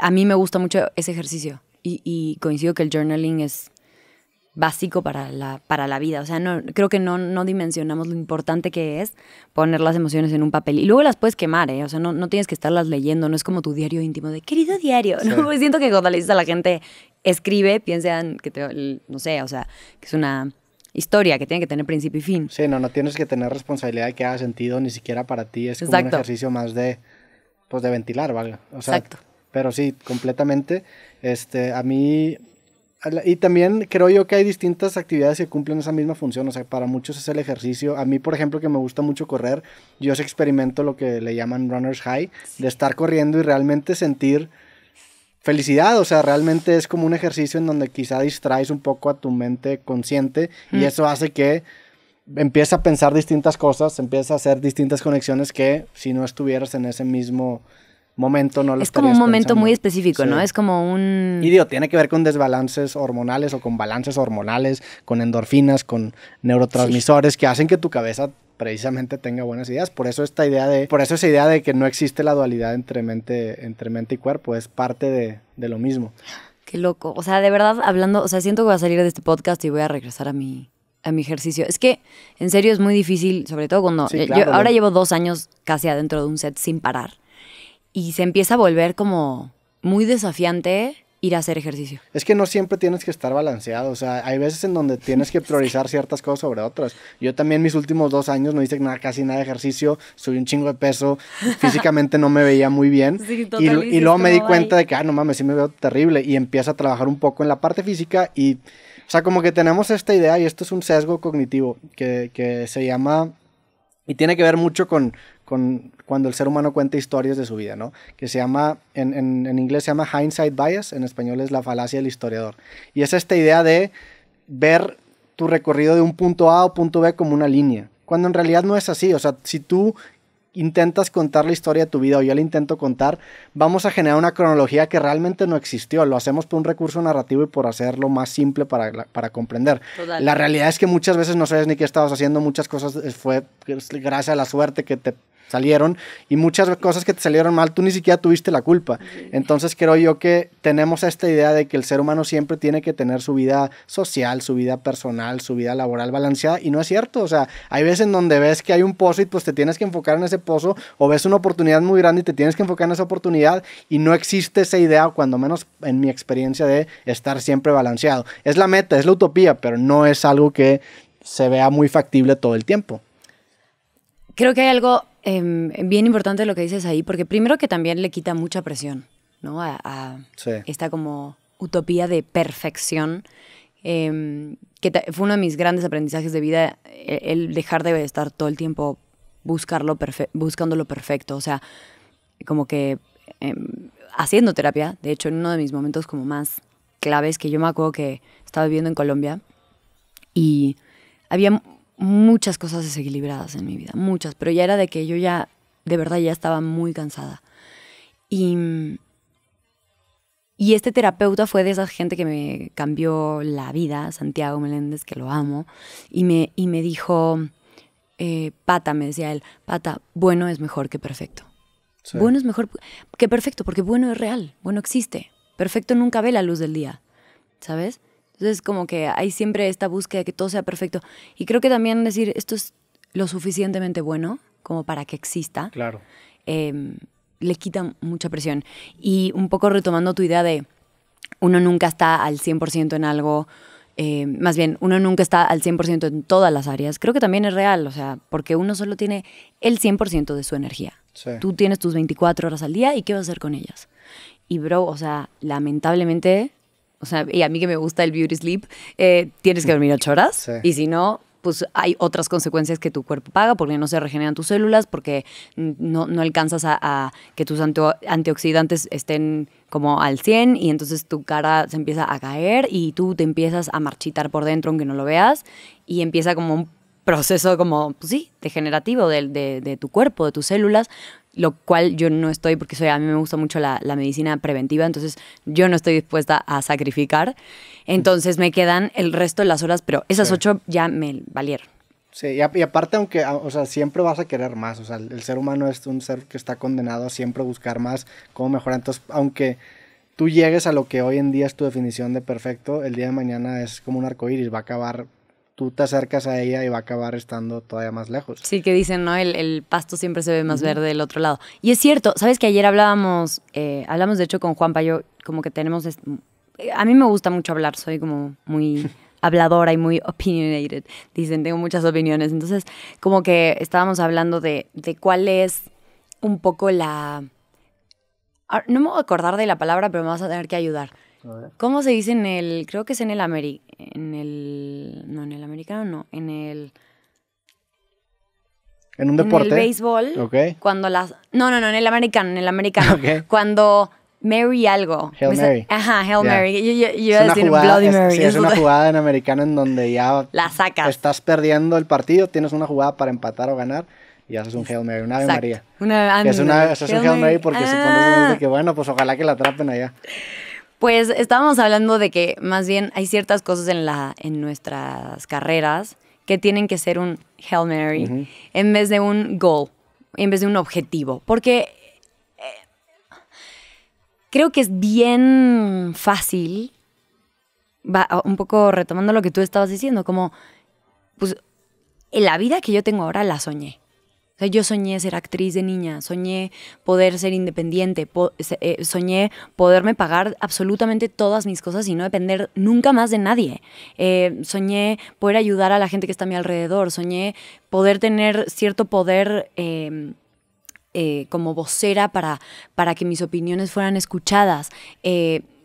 a mí me gusta mucho ese ejercicio y coincido que el journaling es básico para la, para la vida. O sea, no, creo que no, no dimensionamos lo importante que es poner las emociones en un papel. Y luego las puedes quemar, ¿eh? O sea, no, tienes que estarlas leyendo, no es como tu diario íntimo de querido diario. ¿no? siento que cuando le dices a la gente, escribe, piensan que te, no sé, o sea, que es una historia que tiene que tener principio y fin. Sí, no, no tienes que tener responsabilidad de que haga sentido ni siquiera para ti. Es como un ejercicio más de, pues, de ventilar, ¿vale? O sea, Exacto. Pero sí, completamente. Este, a mí y también creo yo que hay distintas actividades que cumplen esa misma función. O sea, para muchos es el ejercicio. A mí, por ejemplo, que me gusta mucho correr, yo experimento lo que le llaman runner's high, de estar corriendo y realmente sentir felicidad. O sea, realmente es como un ejercicio en donde quizá distraes un poco a tu mente consciente y mm. eso hace que empieza a pensar distintas cosas, empieza a hacer distintas conexiones que si no estuvieras en ese mismo momento no lo Es como un momento muy específico, ¿no? Es como un... Y digo, tiene que ver con desbalances hormonales o con balances hormonales, con endorfinas, con neurotransmisores que hacen que tu cabeza precisamente tenga buenas ideas. Por eso esta idea de, por eso esa idea de que no existe la dualidad entre mente, entre mente y cuerpo es parte de, lo mismo. Qué loco. O sea, de verdad, hablando, o sea, siento que voy a salir de este podcast y voy a regresar a mi, a mi ejercicio. Es que en serio es muy difícil, sobre todo cuando eh, yo ahora llevo dos años casi adentro de un set sin parar y se empieza a volver como muy desafiante ir a hacer ejercicio. Es que no siempre tienes que estar balanceado, o sea, hay veces en donde tienes que priorizar ciertas cosas sobre otras. Yo también mis últimos dos años no hice nada, casi nada de ejercicio, subí un chingo de peso, físicamente no me veía muy bien y, luego me di cuenta de que, ah, no mames, sí me veo terrible y empiezo a trabajar un poco en la parte física y, o sea, como que tenemos esta idea y esto es un sesgo cognitivo que, que se llama, y tiene que ver mucho con, con cuando el ser humano cuenta historias de su vida, ¿no? Que se llama, en, en, inglés se llama hindsight bias, en español es la falacia del historiador. Y es esta idea de ver tu recorrido de un punto A o punto B como una línea, cuando en realidad no es así. O sea, si tú intentas contar la historia de tu vida o yo la intento contar, vamos a generar una cronología que realmente no existió. Lo hacemos por un recurso narrativo y por hacerlo más simple para, comprender. La realidad es que muchas veces no sabes ni qué estabas haciendo, muchas cosas eh, fue pues, gracias a la suerte que te salieron y muchas cosas que te salieron mal, tú ni siquiera tuviste la culpa. Entonces creo yo que tenemos esta idea de que el ser humano siempre tiene que tener su vida social, su vida personal, su vida laboral balanceada y no es cierto. O sea, hay veces en donde ves que hay un pozo y pues te tienes que enfocar en ese pozo o ves una oportunidad muy grande y te tienes que enfocar en esa oportunidad y no existe esa idea, cuando menos en mi experiencia, de estar siempre balanceado. Es la meta, es la utopía, pero no es algo que se vea muy factible todo el tiempo creo que hay algo em, bien importante de lo que dices ahí, porque primero que también le quita mucha presión, ¿no? A, esta como utopía de perfección. Em, que fue uno de mis grandes aprendizajes de vida, e, el, dejar de estar todo el tiempo buscarlo buscando lo perfecto, o sea, como que em, haciendo terapia, de hecho, en uno de mis momentos como más claves, que yo me acuerdo que estaba viviendo en Colombia y había muchas cosas desequilibradas en mi vida, muchas, pero ya era de que yo ya, de verdad, ya estaba muy cansada. Y, y este terapeuta fue de esa gente que me cambió la vida, Santiago Meléndez, que lo amo, y me, y me dijo, eh, Pata, me decía él, Pata, bueno es mejor que perfecto. Bueno es mejor que perfecto, porque bueno es real, bueno existe. Perfecto nunca ve la luz del día, ¿sabes? Entonces, como que hay siempre esta búsqueda de que todo sea perfecto. Y creo que también decir, esto es lo suficientemente bueno como para que exista. Claro. Em, le quita mucha presión. Y un poco retomando tu idea de uno nunca está al 100% en algo, em, más bien, uno nunca está al 100% en todas las áreas, creo que también es real, o sea, porque uno solo tiene el 100% de su energía. Sí. Tú tienes tus 24 horas al día y qué vas a hacer con ellas. Y bro, o sea, lamentablemente y a mí que me gusta el beauty sleep, eh, tienes que dormir ocho horas. Y si no, pues hay otras consecuencias que tu cuerpo paga porque no se regeneran tus células, porque no, no alcanzas a, que tus antioxidantes estén como al 100 y entonces tu cara se empieza a caer y tú te empiezas a marchitar por dentro aunque no lo veas y empieza como un proceso como, pues sí, degenerativo de, de tu cuerpo, de tus células lo cual yo no estoy, porque a mí me gusta mucho la, medicina preventiva, entonces yo no estoy dispuesta a sacrificar. Entonces me quedan el resto de las horas, pero esas ocho ya me valieron. Sí, y, aparte, aunque, o sea, siempre vas a querer más, o sea, el, ser humano es un ser que está condenado a siempre buscar más, cómo mejorar, entonces, aunque tú llegues a lo que hoy en día es tu definición de perfecto, el día de mañana es como un arco iris, va a acabar tú te acercas a ella y va a acabar estando todavía más lejos. Sí, que dicen, ¿no? El, pasto siempre se ve más verde del otro lado. Y es cierto, sabes que ayer hablábamos, eh, hablamos de hecho con Juan Payo, como que tenemos... Eh, a mí me gusta mucho hablar, soy como muy habladora y muy opinionated. Dicen, tengo muchas opiniones. Entonces, como que estábamos hablando de, de cuál es un poco la... Ah, no me voy a acordar de la palabra, pero me vas a tener que ayudar. ¿Cómo se dice en el, creo que es en el ameri, en el, no, en el americano no, en el... En un deporte. En el béisbol. ok Cuando las, no, no, no, en el americano, en el americano. ok Cuando Mary algo. Hail Mary. ajá, Hail Mary. Yo, yo, iba a decir Bloody es, es una jugada en americano en donde ya... La sacas. Estás perdiendo el partido, tienes una jugada para empatar o ganar y haces un Hail Mary, una Ave María. Una, es una, haces un Hail Mary porque supongo ah. que, bueno, pues ojalá que la atrapen allá. Pues estábamos hablando de que más bien hay ciertas cosas en, en nuestras carreras que tienen que ser un Hail Mary en vez de un goal, en vez de un objetivo. Porque eh, creo que es bien fácil, va, un poco retomando lo que tú estabas diciendo, como, pues, la vida que yo tengo ahora la soñé yo soñé ser actriz de niña, soñé poder ser independiente, eh, soñé poderme pagar absolutamente todas mis cosas y no depender nunca más de nadie. Eh, soñé poder ayudar a la gente que está a mi alrededor, soñé poder tener cierto poder. Em, eh, como vocera para, para que mis opiniones fueran escuchadas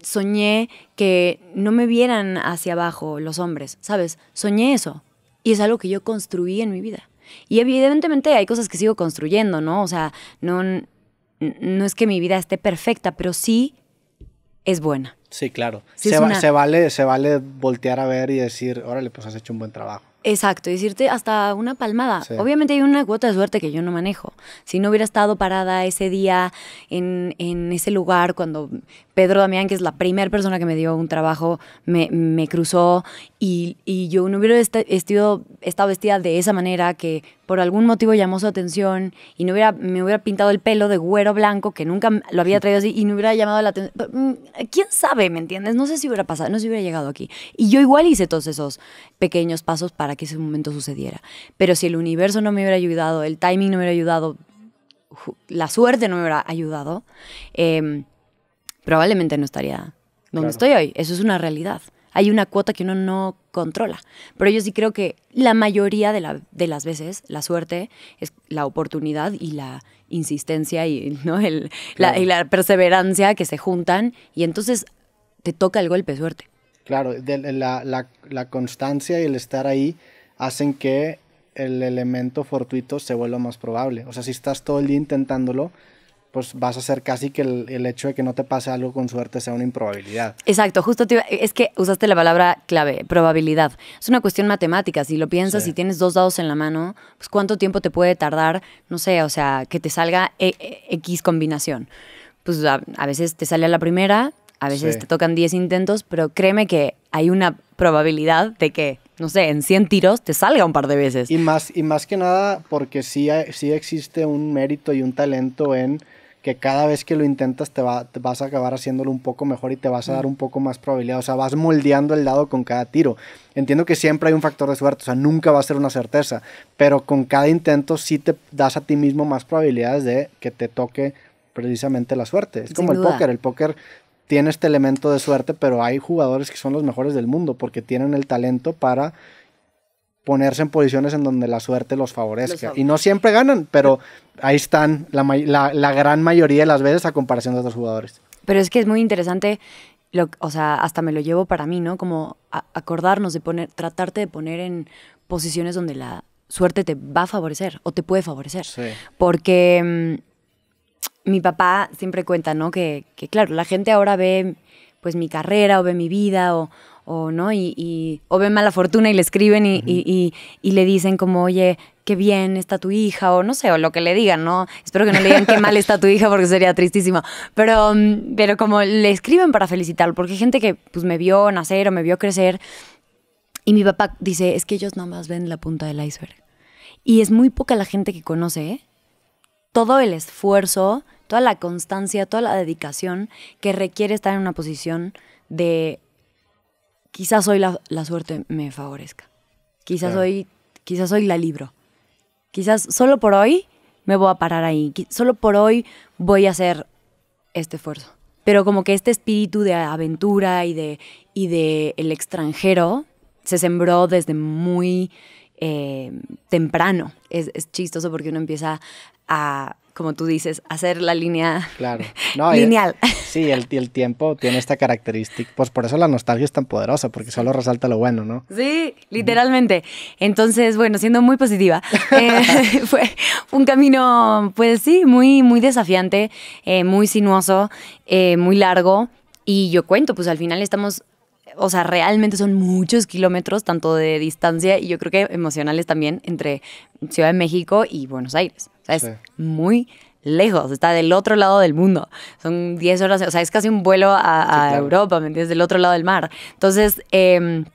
soñé que no me vieran hacia abajo los hombres, ¿sabes? Soñé eso. Y es algo que yo construí en mi vida. Y evidentemente hay cosas que sigo construyendo, ¿no? O sea, no, no es que mi vida esté perfecta, pero sí es buena. Sí, claro. se, vale, se vale voltear a ver y decir, órale, pues has hecho un buen trabajo. Exacto, decirte hasta una palmada. Obviamente hay una cuota de suerte que yo no manejo. Si no hubiera estado parada ese día en, en ese lugar cuando Pedro Damián, que es la primera persona que me dio un trabajo, me, me cruzó y, yo no hubiera estado, vestida de esa manera que por algún motivo llamó su atención y no hubiera, me hubiera pintado el pelo de güero blanco que nunca lo había traído así y no hubiera llamado la atención. Mm, ¿Quién sabe, me entiendes? No sé si hubiera pasado, no sé si hubiera llegado aquí. Y yo igual hice todos esos pequeños pasos para que ese momento sucediera. Pero si el universo no me hubiera ayudado, el timing no me hubiera ayudado, la suerte no me hubiera ayudado, em, probablemente no estaría donde estoy hoy. Eso es una realidad hay una cuota que uno no controla. Pero yo sí creo que la mayoría de, las veces la suerte es la oportunidad y la insistencia y, ¿no? la, perseverancia que se juntan y entonces te toca el golpe de suerte. Claro, la, constancia y el estar ahí hacen que el elemento fortuito se vuelva más probable. O sea, si estás todo el día intentándolo, pues vas a hacer casi que el, hecho de que no te pase algo con suerte sea una improbabilidad. Exacto, justo es que usaste la palabra clave, probabilidad. Es una cuestión matemática, si lo piensas, y si tienes dos dados en la mano, pues cuánto tiempo te puede tardar, no sé, o sea, que te salga e, e, X combinación. Pues a, veces te sale a la primera, a veces te tocan 10 intentos, pero créeme que hay una probabilidad de que no sé, en 100 tiros te salga un par de veces. Y más, y más que nada porque sí, sí existe un mérito y un talento en cada vez que lo intentas te, vas a acabar haciéndolo un poco mejor y te vas a dar un poco más probabilidad. O sea, vas moldeando el dado con cada tiro. Entiendo que siempre hay un factor de suerte, o sea, nunca va a ser una certeza, pero con cada intento sí te das a ti mismo más probabilidades de que te toque precisamente la suerte. Es como el póker, el póker tiene este elemento de suerte, pero hay jugadores que son los mejores del mundo porque tienen el talento para ponerse en posiciones en donde la suerte los favorezca. y no siempre ganan, pero ahí están la, la, gran mayoría de las veces a comparación de otros jugadores. Pero es que es muy interesante, lo, o sea, hasta me lo llevo para mí, ¿no? Como acordarnos de poner, tratarte de poner en posiciones donde la suerte te va a favorecer o te puede favorecer. Sí. Porque mm, mi papá siempre cuenta, ¿no? Que, que claro, la gente ahora ve pues mi carrera o ve mi vida o o no, y, o ven mala fortuna y le escriben y, le dicen como, oye, qué bien está tu hija, o no sé, o lo que le digan, ¿no? Espero que no le digan qué mal está tu hija porque sería tristísimo, pero, mm, pero como le escriben para felicitarlo, porque hay gente que pues me vio nacer o me vio crecer, y mi papá dice, es que ellos nada más ven la punta del iceberg. Y es muy poca la gente que conoce todo el esfuerzo, toda la constancia, toda la dedicación que requiere estar en una posición de quizás hoy la, suerte me favorezca. Quizás hoy, quizás la libro. Quizás solo por hoy me voy a parar ahí. Solo por hoy voy a hacer este esfuerzo. Pero como que este espíritu de aventura y de, y de el extranjero se sembró desde muy eh, temprano. Es, es, chistoso porque uno empieza a, como tú dices, hacer la línea claro. no, lineal. sí, el, tiempo tiene esta característica, pues por eso la nostalgia es tan poderosa, porque solo resalta lo bueno, ¿no? Sí, literalmente. Entonces, bueno, siendo muy positiva, eh, fue un camino, pues sí, muy, muy desafiante, eh, muy sinuoso, eh, muy largo. Y yo cuento, pues al final estamos o sea, realmente son muchos kilómetros, tanto de distancia y yo creo que emocionales también, entre Ciudad de México y Buenos Aires es muy lejos, está del otro lado del mundo. Son 10 horas, o sea, es casi un vuelo a, Europa, ¿me entiendes? Del otro lado del mar. Entonces, em,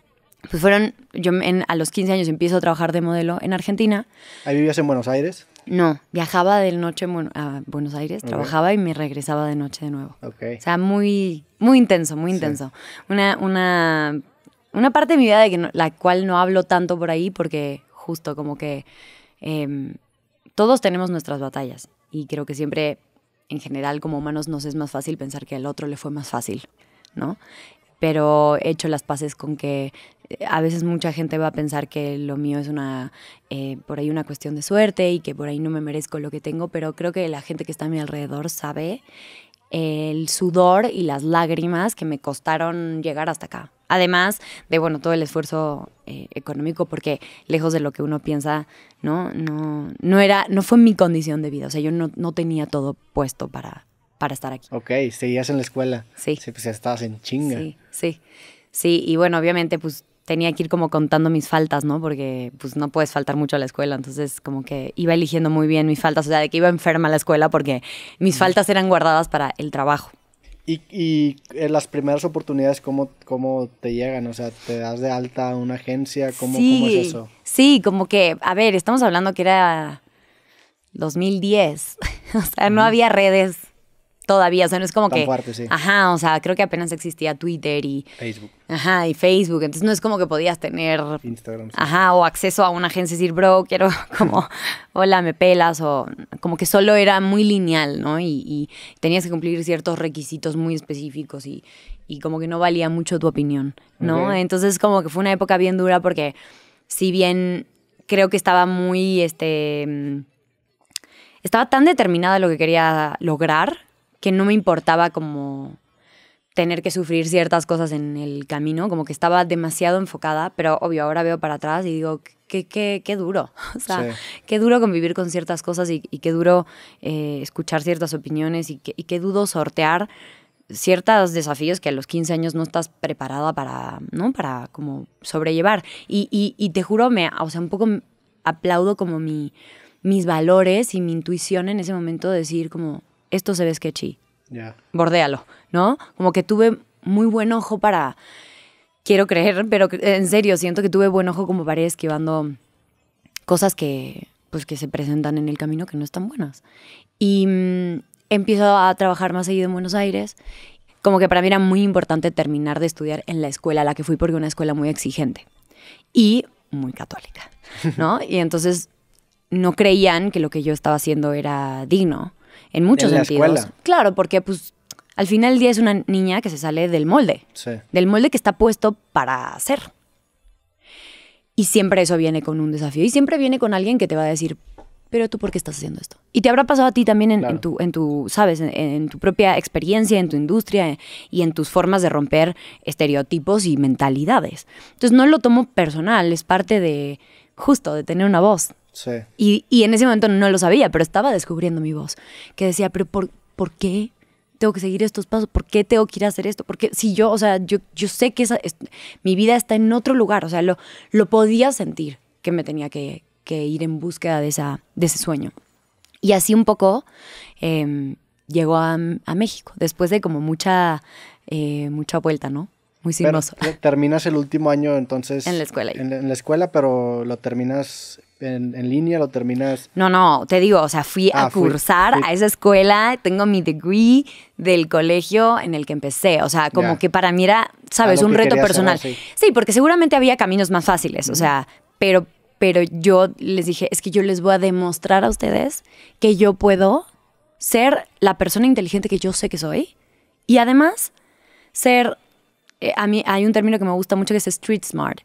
pues fueron, yo a los 15 años empiezo a trabajar de modelo en Argentina. ¿Ahí vivías en Buenos Aires? No, viajaba de noche a Buenos Aires, trabajaba y me regresaba de noche de nuevo. Okay. O sea, muy, muy intenso, muy intenso. Una, una, una parte de mi vida de que la cual no hablo tanto por ahí porque justo como que... Em, todos tenemos nuestras batallas y creo que siempre, en general, como humanos nos es más fácil pensar que al otro le fue más fácil, ¿no? Pero he hecho las paces con que eh, a veces mucha gente va a pensar que lo mío es una, eh, por ahí una cuestión de suerte y que por ahí no me merezco lo que tengo, pero creo que la gente que está a mi alrededor sabe el sudor y las lágrimas que me costaron llegar hasta acá. Además de, bueno, todo el esfuerzo eh, económico, porque lejos de lo que uno piensa, ¿no? No, no era, no fue mi condición de vida. O sea, yo no, tenía todo puesto para, para estar aquí. Ok, seguías en la escuela. Sí. Sí, pues estabas en chinga. Sí, sí. Sí, y bueno, obviamente, pues tenía que ir como contando mis faltas, ¿no? Porque pues no puedes faltar mucho a la escuela, entonces como que iba eligiendo muy bien mis faltas, o sea, de que iba enferma a la escuela porque mis faltas eran guardadas para el trabajo. Y, y en eh, las primeras oportunidades, ¿cómo, te llegan? O sea, ¿te das de alta a una agencia? ¿Cómo, ¿Cómo, es eso? Sí, como que, a ver, estamos hablando que era 2010. o sea, no había redes todavía, o sea, no es como que... sí. Ajá, o sea, creo que apenas existía Twitter y... Facebook. Ajá, y Facebook, entonces no es como que podías tener... Instagram. Ajá, o acceso a una agencia y decir, bro, quiero como, hola, me pelas, o como que solo era muy lineal, ¿no? Y, tenías que cumplir ciertos requisitos muy específicos y, y, como que no valía mucho tu opinión, ¿no? Entonces como que fue una época bien dura porque si bien creo que estaba muy, este... Mm, estaba tan determinada lo que quería lograr que no me importaba como tener que sufrir ciertas cosas en el camino, como que estaba demasiado enfocada, pero obvio, ahora veo para atrás y digo, qué, qué, qué duro, o sea, qué duro convivir con ciertas cosas y, qué duro eh, escuchar ciertas opiniones y, qué duro sortear ciertos desafíos que a los 15 años no estás preparada para, ¿no? Para como sobrellevar. Y, te juro, me, o sea, un poco aplaudo como mi, mis valores y mi intuición en ese momento de decir como, esto se ve sketchy. Bordéalo, ¿no? Como que tuve muy buen ojo para, quiero creer, pero en serio, siento que tuve buen ojo como para ir esquivando cosas que, pues, que se presentan en el camino que no están buenas. Y he mm, empiezo a trabajar más seguido en Buenos Aires. Como que para mí era muy importante terminar de estudiar en la escuela a la que fui, porque una escuela muy exigente y muy católica, ¿no? y entonces no creían que lo que yo estaba haciendo era digno en muchos sentidos. Claro, porque pues al final del día es una niña que se sale del molde, del molde que está puesto para hacer. Y siempre eso viene con un desafío y siempre viene con alguien que te va a decir, pero tú por qué estás haciendo esto. Y te habrá pasado a ti también en, tu, en tu, sabes, en, en, tu propia experiencia, en tu industria eh, y en tus formas de romper estereotipos y mentalidades. Entonces no lo tomo personal, es parte de justo de tener una voz, Sí. Y, y, en ese momento no lo sabía, pero estaba descubriendo mi voz. Que decía, pero ¿por, ¿por qué? tengo que seguir estos pasos, ¿por qué tengo que ir a hacer esto? Porque si yo, o sea, yo, yo sé que esa, mi vida está en otro lugar, o sea, lo, lo podía sentir que me tenía que, ir en búsqueda de, esa, de ese sueño. Y así un poco em, llegó a, México, después de como mucha, eh, mucha vuelta, ¿no? Muy sinuoso. Terminas el último año entonces. En la escuela. en la escuela, pero lo terminas en, línea, lo terminas. No, no, te digo, o sea, fui ah, a cursar a esa escuela, tengo mi degree del colegio en el que empecé, o sea, como que para mí era, sabes, un reto personal. sí. porque seguramente había caminos más fáciles, o sea, pero, pero yo les dije, es que yo les voy a demostrar a ustedes que yo puedo ser la persona inteligente que yo sé que soy y además ser, eh, a mí hay un término que me gusta mucho que es street smart,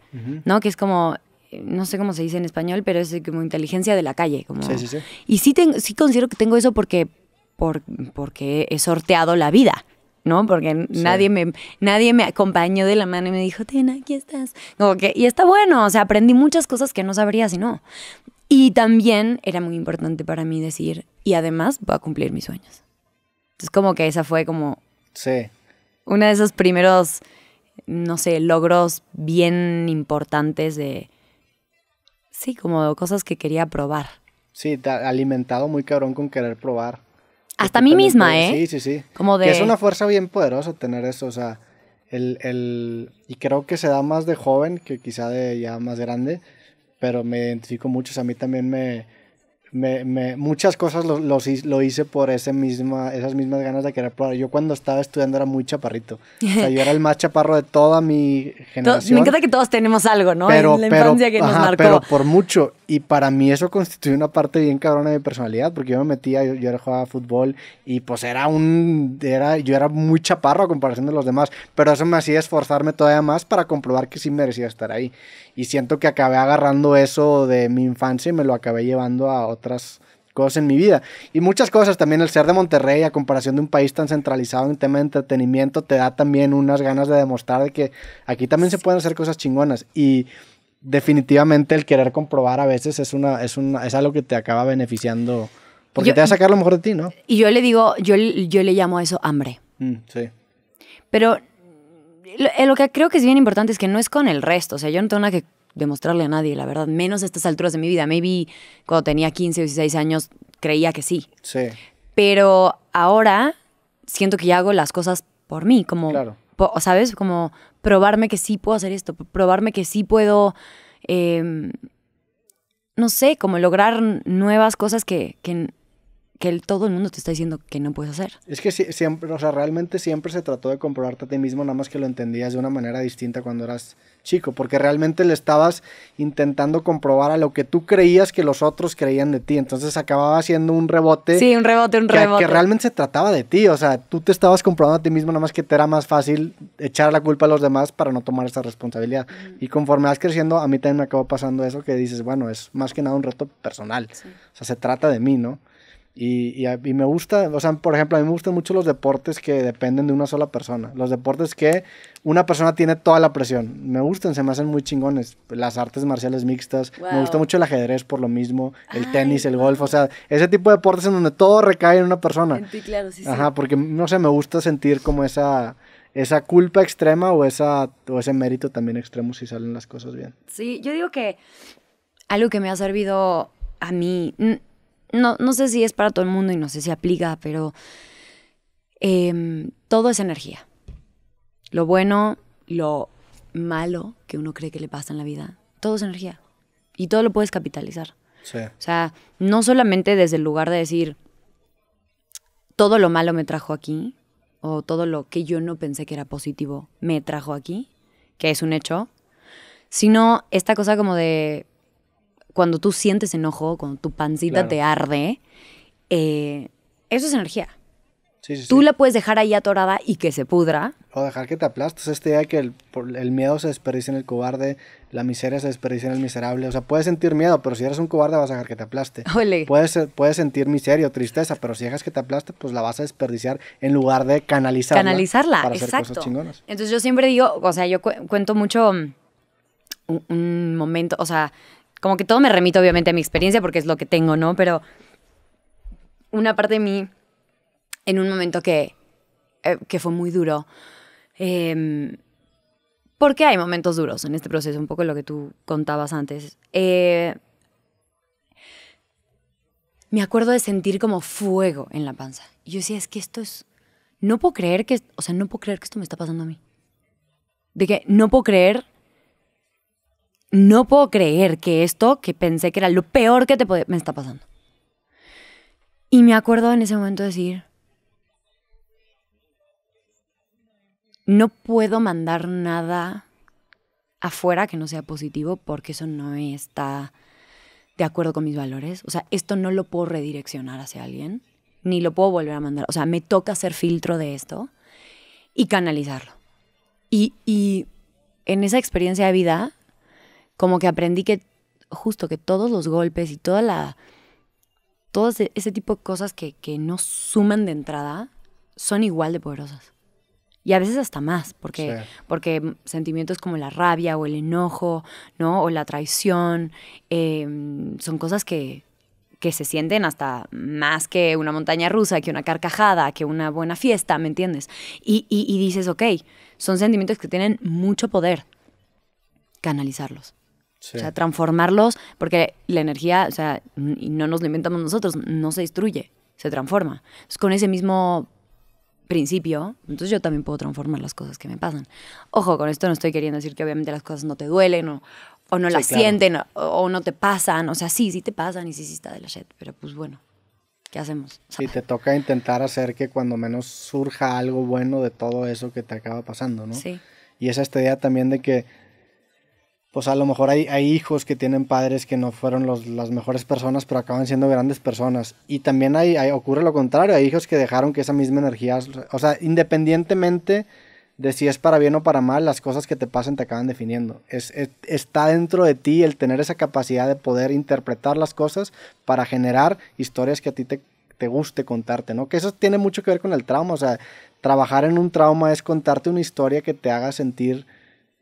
¿no? Que es como no sé cómo se dice en español, pero es como inteligencia de la calle. Como, sí, sí, sí. Y sí, tengo sí considero que tengo eso porque, por, porque he sorteado la vida. ¿no? Porque nadie, me, nadie me acompañó de la mano y me dijo, ten aquí estás. Como que, y está bueno, o sea, aprendí muchas cosas que no sabría si no. Y también era muy importante para mí decir, y además voy a cumplir mis sueños. Entonces, como que esa fue como... Sí. Una de esos primeros, no sé, logros bien importantes de Sí, como cosas que quería probar. Sí, alimentado muy cabrón con querer probar. Hasta a mí misma, ¿eh? Sí, sí, sí. Como de... Que es una fuerza bien poderosa tener eso, o sea, el, el... Y creo que se da más de joven que quizá de ya más grande, pero me identifico mucho, o sea, a mí también me me, muchas cosas lo, lo, hice por ese misma, esas mismas ganas de querer probar. Yo cuando estaba estudiando era muy chaparrito. O sea, yo era el más chaparro de toda mi generación. me encanta que todos tenemos algo, ¿no? Pero, en la infancia que nos marcó. Pero por mucho. Y para mí eso constituye una parte bien cabrona de mi personalidad, porque yo me metía, yo, yo jugaba fútbol y pues era un... Era, yo era muy chaparro a comparación de los demás, pero eso me hacía esforzarme todavía más para comprobar que sí merecía estar ahí y siento que acabé agarrando eso de mi infancia y me lo acabé llevando a otras cosas en mi vida. Y muchas cosas también el ser de Monterrey a comparación de un país tan centralizado en tema de entretenimiento te da también unas ganas de demostrar que aquí también se pueden hacer cosas chingonas y definitivamente el querer comprobar a veces es una es una es algo que te acaba beneficiando porque te va a sacar lo mejor de ti, ¿no? Y yo le digo, yo, yo le llamo a eso hambre. Mm, sí. Pero eh, lo, que creo que es bien importante es que no es con el resto. O sea, yo no tengo nada que demostrarle a nadie, la verdad, menos a estas alturas de mi vida. Maybe cuando tenía 15 o 16 años creía que sí. Sí. Pero ahora siento que ya hago las cosas por mí, como, ¿sabes? Como probarme que sí puedo hacer esto, probarme que sí puedo, em, no sé, como lograr nuevas cosas que, que que todo el mundo te está diciendo que no puedes hacer. Es que siempre, o sea, realmente siempre se trató de comprobarte a ti mismo, nada más que lo entendías de una manera distinta cuando eras chico, porque realmente le estabas intentando comprobar a lo que tú creías que los otros creían de ti, entonces acababa siendo un rebote. Sí, un rebote, un rebote. Que, realmente se trataba de ti, o sea, tú te estabas comprobando a ti mismo, nada más que te era más fácil echar la culpa a los demás para no tomar esa responsabilidad. Y conforme vas creciendo, a mí también me acabó pasando eso que dices, bueno, es más que nada un reto personal, o sea, se trata de mí, ¿no? Y, y, me gusta, o sea, por ejemplo, a mí me gustan mucho los deportes que dependen de una sola persona. Los deportes que una persona tiene toda la presión. Me gustan, se me hacen muy chingones. Las artes marciales mixtas. Me gusta mucho el ajedrez por lo mismo. El tenis, el golf. O sea, ese tipo de deportes en donde todo recae en una persona. En claro, sí, Ajá, porque no sé, me gusta sentir como esa esa culpa extrema o, esa, o ese mérito también extremo si salen las cosas bien. Sí, yo digo que algo que me ha servido a mí, mm, no, no sé si es para todo el mundo y no sé si aplica, pero em, todo es energía. Lo bueno, lo malo que uno cree que le pasa en la vida, todo es energía. Y todo lo puedes capitalizar. Sí. O sea, no solamente desde el lugar de decir, todo lo malo me trajo aquí, o todo lo que yo no pensé que era positivo me trajo aquí, que es un hecho, sino esta cosa como de cuando tú sientes enojo, cuando tu pancita te arde, eh, eso es energía. tú la puedes dejar ahí atorada y que se pudra. O dejar que te aplastes. Este idea que el, miedo se desperdicia en el cobarde, la miseria se desperdicia en el miserable. O sea, puedes sentir miedo, pero si eres un cobarde vas a dejar que te aplaste. Ole. Puedes, sentir miseria o tristeza, pero si dejas que te aplaste, pues la vas a desperdiciar en lugar de canalizarla. Canalizarla, para Hacer cosas chingonas. Entonces yo siempre digo, o sea, yo cuento mucho mm, un momento, o sea, como que todo me remito obviamente a mi experiencia porque es lo que tengo, ¿no? Pero una parte de mí, en un momento que, eh, fue muy duro, em, porque hay momentos duros en este proceso, un poco lo que tú contabas antes. Eh, me acuerdo de sentir como fuego en la panza. Y yo decía, es que esto es... No puedo creer que... O sea, no puedo creer que esto me está pasando a mí. De que no puedo creer no puedo creer que esto, que pensé que era lo peor que te puede, me está pasando. Y me acuerdo en ese momento decir, no puedo mandar nada afuera que no sea positivo porque eso no está de acuerdo con mis valores. O sea, esto no lo puedo redireccionar hacia alguien, ni lo puedo volver a mandar. O sea, me toca hacer filtro de esto y canalizarlo. Y, y en esa experiencia de vida como que aprendí que justo que todos los golpes y toda la, todo e-, ese, tipo de cosas que, no suman de entrada son igual de poderosas. Y a veces hasta más, porque, porque sentimientos como la rabia o el enojo, ¿no? O la traición, em, son cosas que, se sienten hasta más que una montaña rusa, que una carcajada, que una buena fiesta, ¿me entiendes? Y, y dices, ok, son sentimientos que tienen mucho poder, canalizarlos. O sea, transformarlos, porque la energía, o sea, y no nos la inventamos nosotros, no se destruye, se transforma. Entonces, con ese mismo principio, entonces yo también puedo transformar las cosas que me pasan. Ojo, con esto no estoy queriendo decir que obviamente las cosas no te duelen o, no las sienten o, no te pasan. O sea, sí, sí te pasan y sí, sí está de la shit, pero pues bueno, ¿qué hacemos? Sí, te toca intentar hacer que cuando menos surja algo bueno de todo eso que te acaba pasando, ¿no? Sí. Y es esta idea también de que pues a lo mejor hay, hay hijos que tienen padres que no fueron las mejores personas, pero acaban siendo grandes personas. Y también hay, ocurre lo contrario, hay hijos que dejaron que esa misma energía, o sea, independientemente de si es para bien o para mal, las cosas que te pasan te acaban definiendo. Es, está dentro de ti el tener esa capacidad de poder interpretar las cosas para generar historias que a ti te, te guste contarte, ¿no? Que eso tiene mucho que ver con el trauma, o sea, trabajar en un trauma es contarte una historia que te haga sentir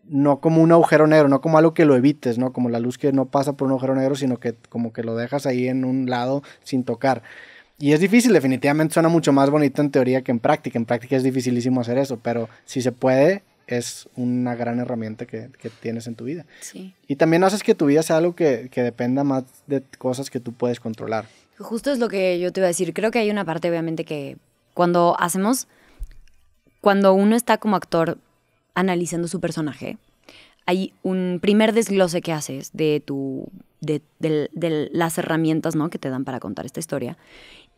no como un agujero negro, no como algo que lo evites, ¿no? Como la luz que no pasa por un agujero negro, sino que como que lo dejas ahí en un lado sin tocar. Y es difícil, definitivamente suena mucho más bonito en teoría que en práctica. En práctica es dificilísimo hacer eso, pero si se puede, es una gran herramienta que, tienes en tu vida. Sí. Y también haces que tu vida sea algo que, que dependa más de cosas que tú puedes controlar. Justo es lo que yo te iba a decir. Creo que hay una parte, obviamente, que cuando hacemos, cuando uno está como actor analizando su personaje, hay un primer desglose que haces de, tu, de, las herramientas ¿no? que te dan para contar esta historia.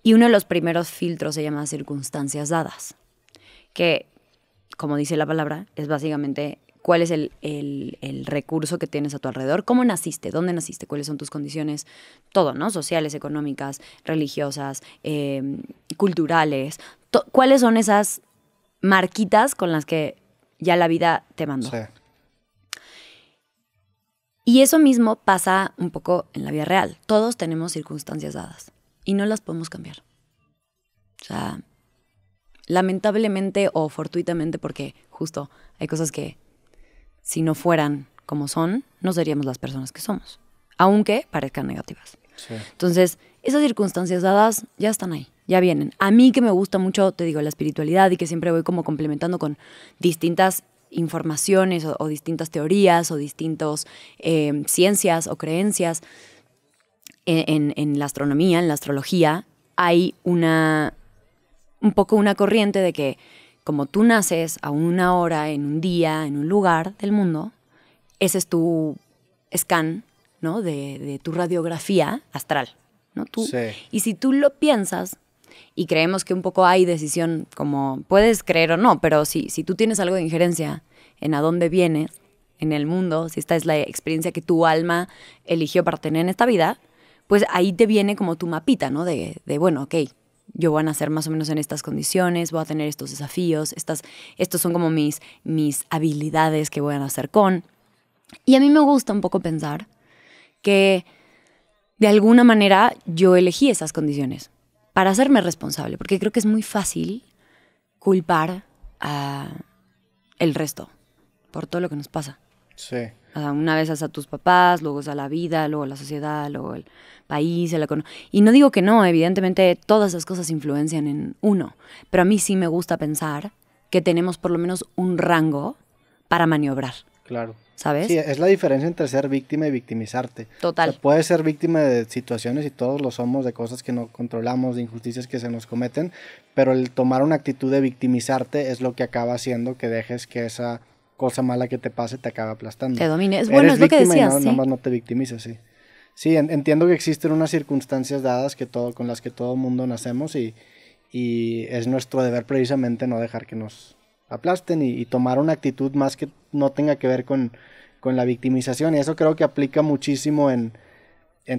Y uno de los primeros filtros se llama circunstancias dadas, que, como dice la palabra, es básicamente cuál es el, recurso que tienes a tu alrededor, cómo naciste, dónde naciste, cuáles son tus condiciones, todo, ¿no? Sociales, económicas, religiosas, eh, culturales, cuáles son esas marquitas con las que ya la vida te mandó. Y eso mismo pasa un poco en la vida real. Todos tenemos circunstancias dadas y no las podemos cambiar. O sea, lamentablemente o fortuitamente, porque justo hay cosas que si no fueran como son, no seríamos las personas que somos, aunque parezcan negativas. Entonces, esas circunstancias dadas ya están ahí ya vienen. A mí que me gusta mucho, te digo, la espiritualidad y que siempre voy como complementando con distintas informaciones o, distintas teorías o distintas em, ciencias o creencias en, la astronomía, en la astrología, hay una, un poco una corriente de que como tú naces a una hora, en un día, en un lugar del mundo, ese es tu scan, ¿no? De, tu radiografía astral, ¿no? Tú, Y si tú lo piensas, y creemos que un poco hay decisión, como puedes creer o no, pero si, si tú tienes algo de injerencia en a dónde vienes en el mundo, si esta es la experiencia que tu alma eligió para tener en esta vida, pues ahí te viene como tu mapita, ¿no? De, bueno, ok, yo voy a nacer más o menos en estas condiciones, voy a tener estos desafíos, estas, estos son como mis, mis habilidades que voy a nacer con. Y a mí me gusta un poco pensar que de alguna manera yo elegí esas condiciones para hacerme responsable, porque creo que es muy fácil culpar a el resto por todo lo que nos pasa. Sí. una vez a tus papás, luego a la vida, luego a la sociedad, luego al país, el Y no digo que no, evidentemente todas esas cosas influencian en uno, pero a mí sí me gusta pensar que tenemos por lo menos un rango para maniobrar. Claro. ¿sabes? Sí, es la diferencia entre ser víctima y victimizarte. Total. puedes ser víctima de situaciones y todos lo somos, de cosas que no controlamos, de injusticias que se nos cometen, pero el tomar una actitud de victimizarte es lo que acaba haciendo que dejes que esa cosa mala que te pase te acabe aplastando. Te domines. bueno, es lo que decías. No, ¿sí? no te victimices, sí. Sí, entiendo que existen unas circunstancias dadas que con las que todo mundo nacemos y es nuestro deber precisamente no dejar que nos aplasten y, tomar una actitud más que no tenga que ver con, la victimización. Y eso creo que aplica muchísimo en,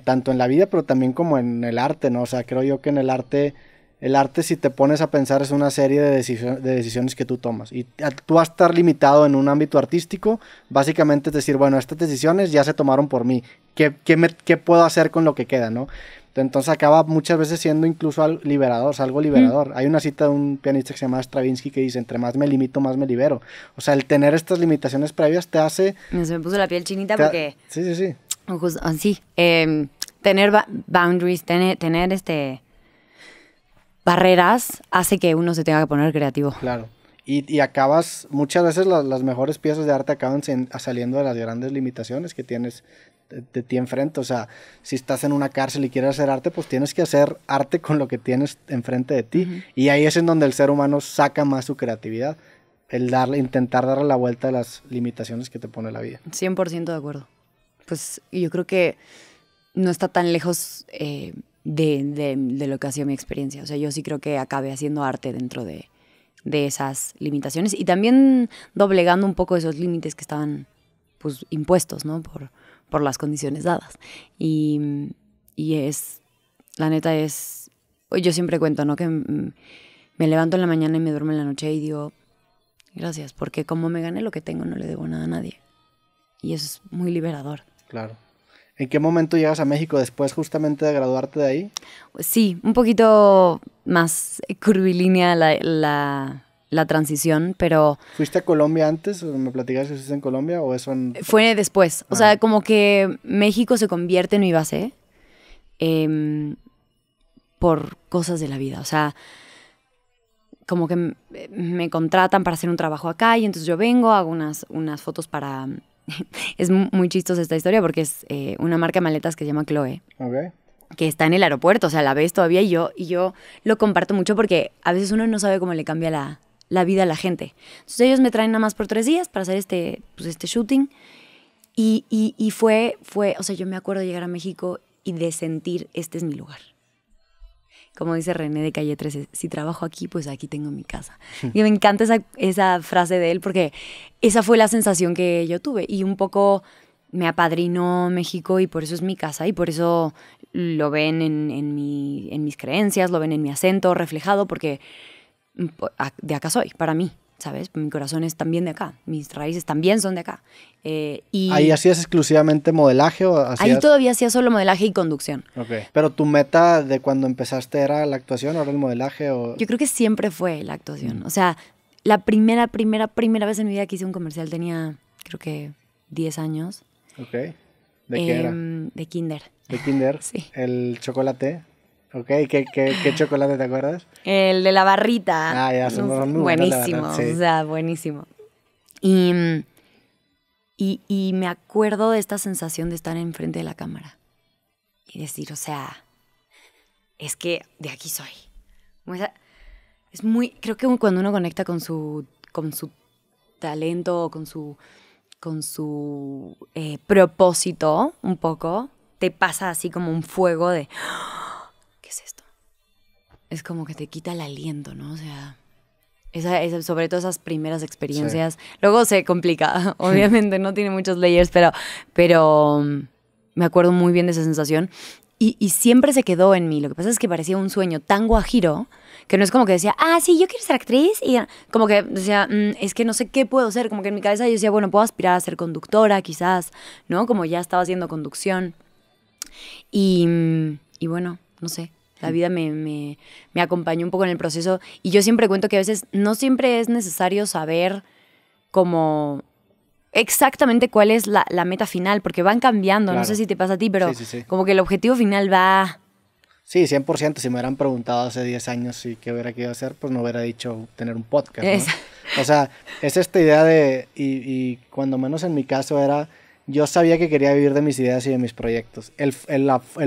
tanto en la vida, pero también como en el arte, ¿no? O sea, creo yo que en el arte, el arte si te pones a pensar es una serie de, decisiones, de decisiones que tú tomas. Y tú vas a estar limitado en un ámbito artístico, básicamente es decir, bueno, estas decisiones ya se tomaron por mí, ¿qué, qué puedo hacer con lo que queda, ¿no? Entonces acaba muchas veces siendo incluso liberador, o algo liberador. Hay una cita de un pianista que se llama Stravinsky que dice, entre más me limito, más me libero. O sea, el tener estas limitaciones previas te hace... Se me puso la piel chinita porque... Sí, sí, sí. Ah, sí. Em, tener boundaries, tener, este barreras hace que uno se tenga que poner creativo. Claro. Y, acabas, muchas veces las, mejores piezas de arte acaban saliendo de las grandes limitaciones que tienes de, ti enfrente. O sea, si estás en una cárcel y quieres hacer arte, pues tienes que hacer arte con lo que tienes enfrente de ti. Y ahí es en donde el ser humano saca más su creatividad. El darle, intentar darle la vuelta a las limitaciones que te pone la vida. 100% de acuerdo. Pues yo creo que no está tan lejos eh, de, lo que ha sido mi experiencia. O sea, yo sí creo que acabe haciendo arte dentro de, esas limitaciones y también doblegando un poco esos límites que estaban pues impuestos, ¿no? Por, por las condiciones dadas. Y, es, la neta es, pues, yo siempre cuento, ¿no? Que me levanto en la mañana y me duermo en la noche y digo, gracias, porque como me gané lo que tengo, no le debo nada a nadie. Y eso es muy liberador. Claro. ¿En qué momento llegas a México después justamente de graduarte de ahí? Sí, un poquito más curvilínea la, la transición, pero... ¿Fuiste a Colombia antes? ¿Me platicas si fuiste en Colombia o eso en... Fue después. O sea, ah. como que México se convierte en mi base em, por cosas de la vida. O sea, como que me contratan para hacer un trabajo acá y entonces yo vengo, hago unas, unas fotos para... es muy chistosa esta historia porque es eh, una marca de maletas que se llama Chloe. Ok. que está en el aeropuerto, o sea, la ves todavía yo, y yo lo comparto mucho porque a veces uno no sabe cómo le cambia la, la vida a la gente. Entonces ellos me traen nada más por tres días para hacer este, pues, este shooting. Y, fue, fue, o sea, yo me acuerdo de llegar a México y de sentir, este es mi lugar. Como dice René de Calle 13, si trabajo aquí, pues aquí tengo mi casa. Y me encanta esa, esa frase de él porque esa fue la sensación que yo tuve. Y un poco me apadrinó México y por eso es mi casa y por eso lo ven en, mi, en mis creencias, lo ven en mi acento reflejado porque Mm, de acá soy, para mí, ¿sabes? Mi corazón es también de acá, mis raíces también son de acá. Eh, y ¿Ahí hacías exclusivamente modelaje o hacías... Ahí todavía hacía solo modelaje y conducción. Ok. ¿Pero tu meta de cuando empezaste era la actuación, o ahora el modelaje o...? Yo creo que siempre fue la actuación. O sea, la primera, primera, primera vez en mi vida que hice un comercial tenía, creo que, 10 años. Ok. ¿De qué era? Em, de Kinder. ¿De Kinder? Sí. ¿El chocolate? Ok, ¿Qué, ¿Qué, qué, chocolate te acuerdas? El de la barrita. Ah, ya, son muy Buenísimo, o sea, buenísimo. Y, me acuerdo de esta sensación de estar enfrente de la cámara y decir, o sea, es que de aquí soy. Es muy, creo que cuando uno conecta con su, con su talento, con su, con su eh, propósito un poco, te pasa así como un fuego de es como que te quita el aliento, ¿no? O sea, esa, sobre todo esas primeras experiencias. Luego se complica, obviamente, no tiene muchos layers, pero, pero mm, me acuerdo muy bien de esa sensación. Y, siempre se quedó en mí. Lo que pasa es que parecía un sueño tan guajiro que no es como que decía, ah, sí, yo quiero ser actriz. Y como que decía, mm, es que no sé qué puedo ser. Como que en mi cabeza yo decía, bueno, puedo aspirar a ser conductora, quizás, ¿no? Como ya estaba haciendo conducción. y mm, bueno, no sé, la vida me, me, acompañó un poco en el proceso y yo siempre cuento que a veces no siempre es necesario saber como exactamente cuál es la, meta final, porque van cambiando, no sé si te pasa a ti, pero como que el objetivo final va... Sí, 100%, si me hubieran preguntado hace 10 años si qué hubiera querido hacer, pues no hubiera dicho tener un podcast. O sea, es esta idea de, y cuando menos en mi caso era yo sabía que quería vivir de mis ideas y de mis proyectos. El,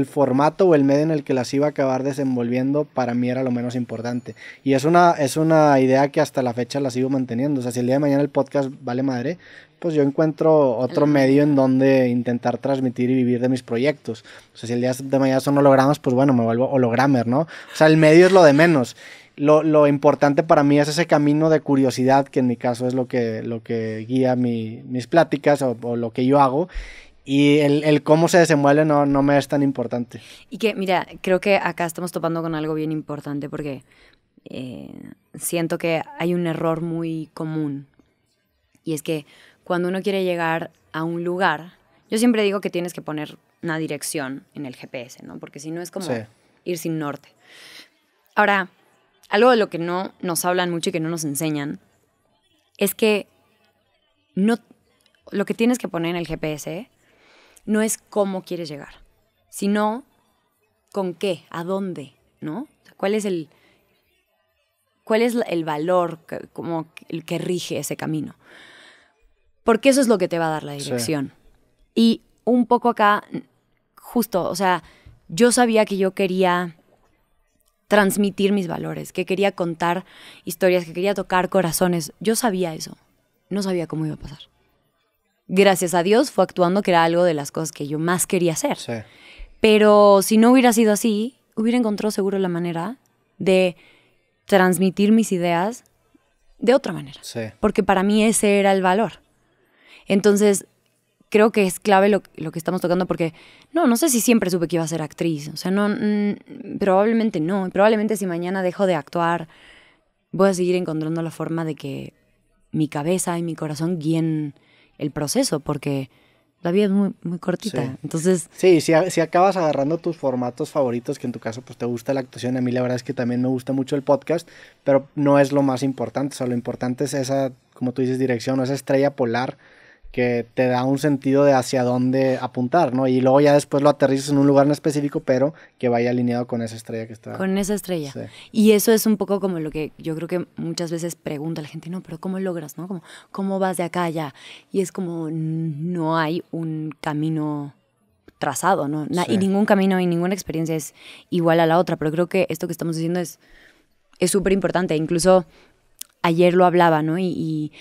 formato o el medio en el que las iba a acabar desenvolviendo para mí era lo menos importante. Y es una, es una idea que hasta la fecha la sigo manteniendo. O sea, si el día de mañana el podcast vale madre, pues yo encuentro otro medio en donde intentar transmitir y vivir de mis proyectos. O sea, si el día de mañana son hologramas, pues bueno, me vuelvo hologramer, ¿no? O sea, el medio es lo de menos lo, importante para mí es ese camino de curiosidad, que en mi caso es lo que, lo que guía mis pláticas o, lo que yo hago. Y el, cómo se desenvuelve no, no me es tan importante. Y que, mira, creo que acá estamos topando con algo bien importante porque eh, siento que hay un error muy común. Y es que cuando uno quiere llegar a un lugar, yo siempre digo que tienes que poner una dirección en el GPS, ¿no? Porque si no es como ir sin norte. Ahora, algo de lo que no nos hablan mucho y que no nos enseñan es que no, lo que tienes que poner en el GPS no es cómo quieres llegar, sino con qué, a dónde, ¿no? ¿Cuál es el, cuál es el valor que, como el que rige ese camino? Porque eso es lo que te va a dar la dirección. Y un poco acá, justo, o sea, yo sabía que yo quería transmitir mis valores, que quería contar historias, que quería tocar corazones. Yo sabía eso. No sabía cómo iba a pasar. Gracias a Dios fue actuando, que era algo de las cosas que yo más quería hacer. Pero si no hubiera sido así, hubiera encontrado seguro la manera de transmitir mis ideas de otra manera. Sí. Porque para mí ese era el valor. Entonces, creo que es clave lo, que estamos tocando porque, no, no sé si siempre supe que iba a ser actriz, o sea, no, mm, probablemente no, probablemente si mañana dejo de actuar, voy a seguir encontrando la forma de que mi cabeza y mi corazón guíen el proceso, porque la vida es muy, muy cortita, sí. entonces... Sí, si, acabas agarrando tus formatos favoritos, que en tu caso pues te gusta la actuación, a mí la verdad es que también me gusta mucho el podcast, pero no es lo más importante, o sea, lo importante es esa, como tú dices, dirección, esa estrella polar que te da un sentido de hacia dónde apuntar, ¿no? Y luego ya después lo aterrizas en un lugar en específico, pero que vaya alineado con esa estrella que está. Con esa estrella. Y eso es un poco como lo que yo creo que muchas veces pregunta la gente, no, pero ¿cómo logras, no? Como, ¿Cómo vas de acá allá? Y es como, no hay un camino trazado, ¿no? Y ningún camino y ninguna experiencia es igual a la otra, pero creo que esto que estamos diciendo es súper importante. Incluso ayer lo hablaba, ¿no? y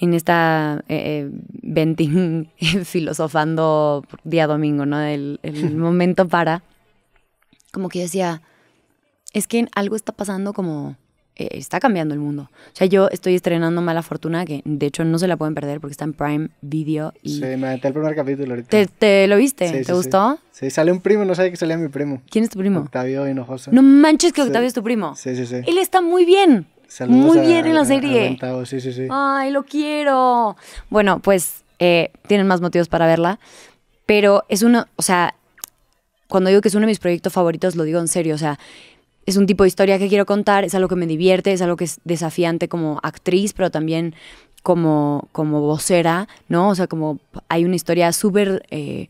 en esta eh, eh venting filosofando día domingo, ¿no? El, momento para, como que decía, es que algo está pasando como eh, está cambiando el mundo. O sea, yo estoy estrenando Mala Fortuna, que de hecho no se la pueden perder porque está en Prime Video. Y sí, me aventé el primer capítulo ahorita. ¿Te, lo viste? ¿Te gustó? Sí. sale un primo, no sabía que salía mi primo. ¿Quién es tu primo? Octavio Hinojosa. No manches que Octavio es tu primo. Sí, sí, sí. Él está muy bien. Muy bien en la serie. Ay, lo quiero. Bueno, pues eh, tienen más motivos para verla. Pero es uno, o sea, cuando digo que es uno de mis proyectos favoritos, lo digo en serio. O sea, es un tipo de historia que quiero contar, es algo que me divierte, es algo que es desafiante como actriz, pero también como, como vocera, ¿no? O sea, como hay una historia súper... Eh,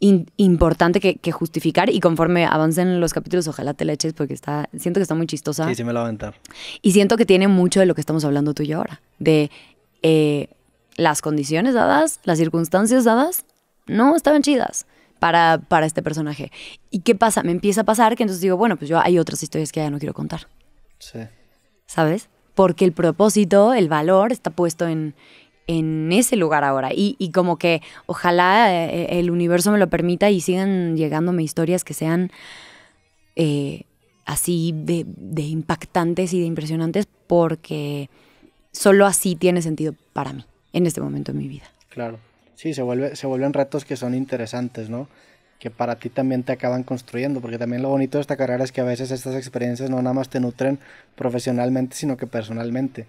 importante que, justificar y conforme avancen los capítulos, ojalá te la eches porque está, siento que está muy chistosa. Sí, sí me la va a aventar. Y siento que tiene mucho de lo que estamos hablando tú y yo ahora, de eh, las condiciones dadas, las circunstancias dadas, no estaban chidas. Para, para este personaje. ¿Y qué pasa? Me empieza a pasar que entonces digo, bueno, pues yo hay otras historias que ya no quiero contar. Sí. ¿Sabes? Porque el propósito, el valor está puesto en, en ese lugar ahora. Y, y como que ojalá eh, el universo me lo permita y sigan llegándome historias que sean eh, así de, impactantes y de impresionantes porque solo así tiene sentido para mí en este momento de mi vida. Claro. Sí, se, se vuelven retos que son interesantes, ¿no? que para ti también te acaban construyendo, porque también lo bonito de esta carrera es que a veces estas experiencias no nada más te nutren profesionalmente, sino que personalmente.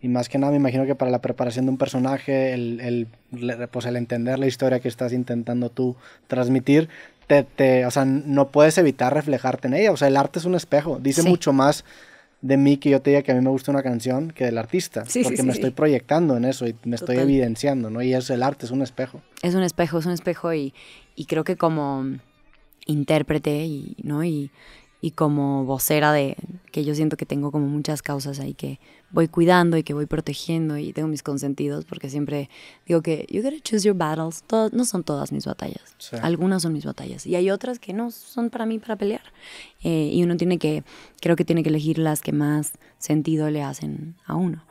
Y más que nada me imagino que para la preparación de un personaje, el, el, pues el entender la historia que estás intentando tú transmitir, te, te, o sea, no puedes evitar reflejarte en ella. O sea, el arte es un espejo, dice mucho más de mí que yo te diga que a mí me gusta una canción que del artista, porque me estoy proyectando en eso y me estoy evidenciando, ¿no? Y es el arte, es un espejo. Es un espejo, es un espejo y, y creo que como intérprete y, ¿no? y y como vocera de que yo siento que tengo como muchas causas ahí que voy cuidando y que voy protegiendo y tengo mis consentidos porque siempre digo que you gotta choose your battles. no son todas mis batallas. Algunas son mis batallas y hay otras que no son para mí para pelear. Eh, y uno tiene que, creo que tiene que elegir las que más sentido le hacen a uno.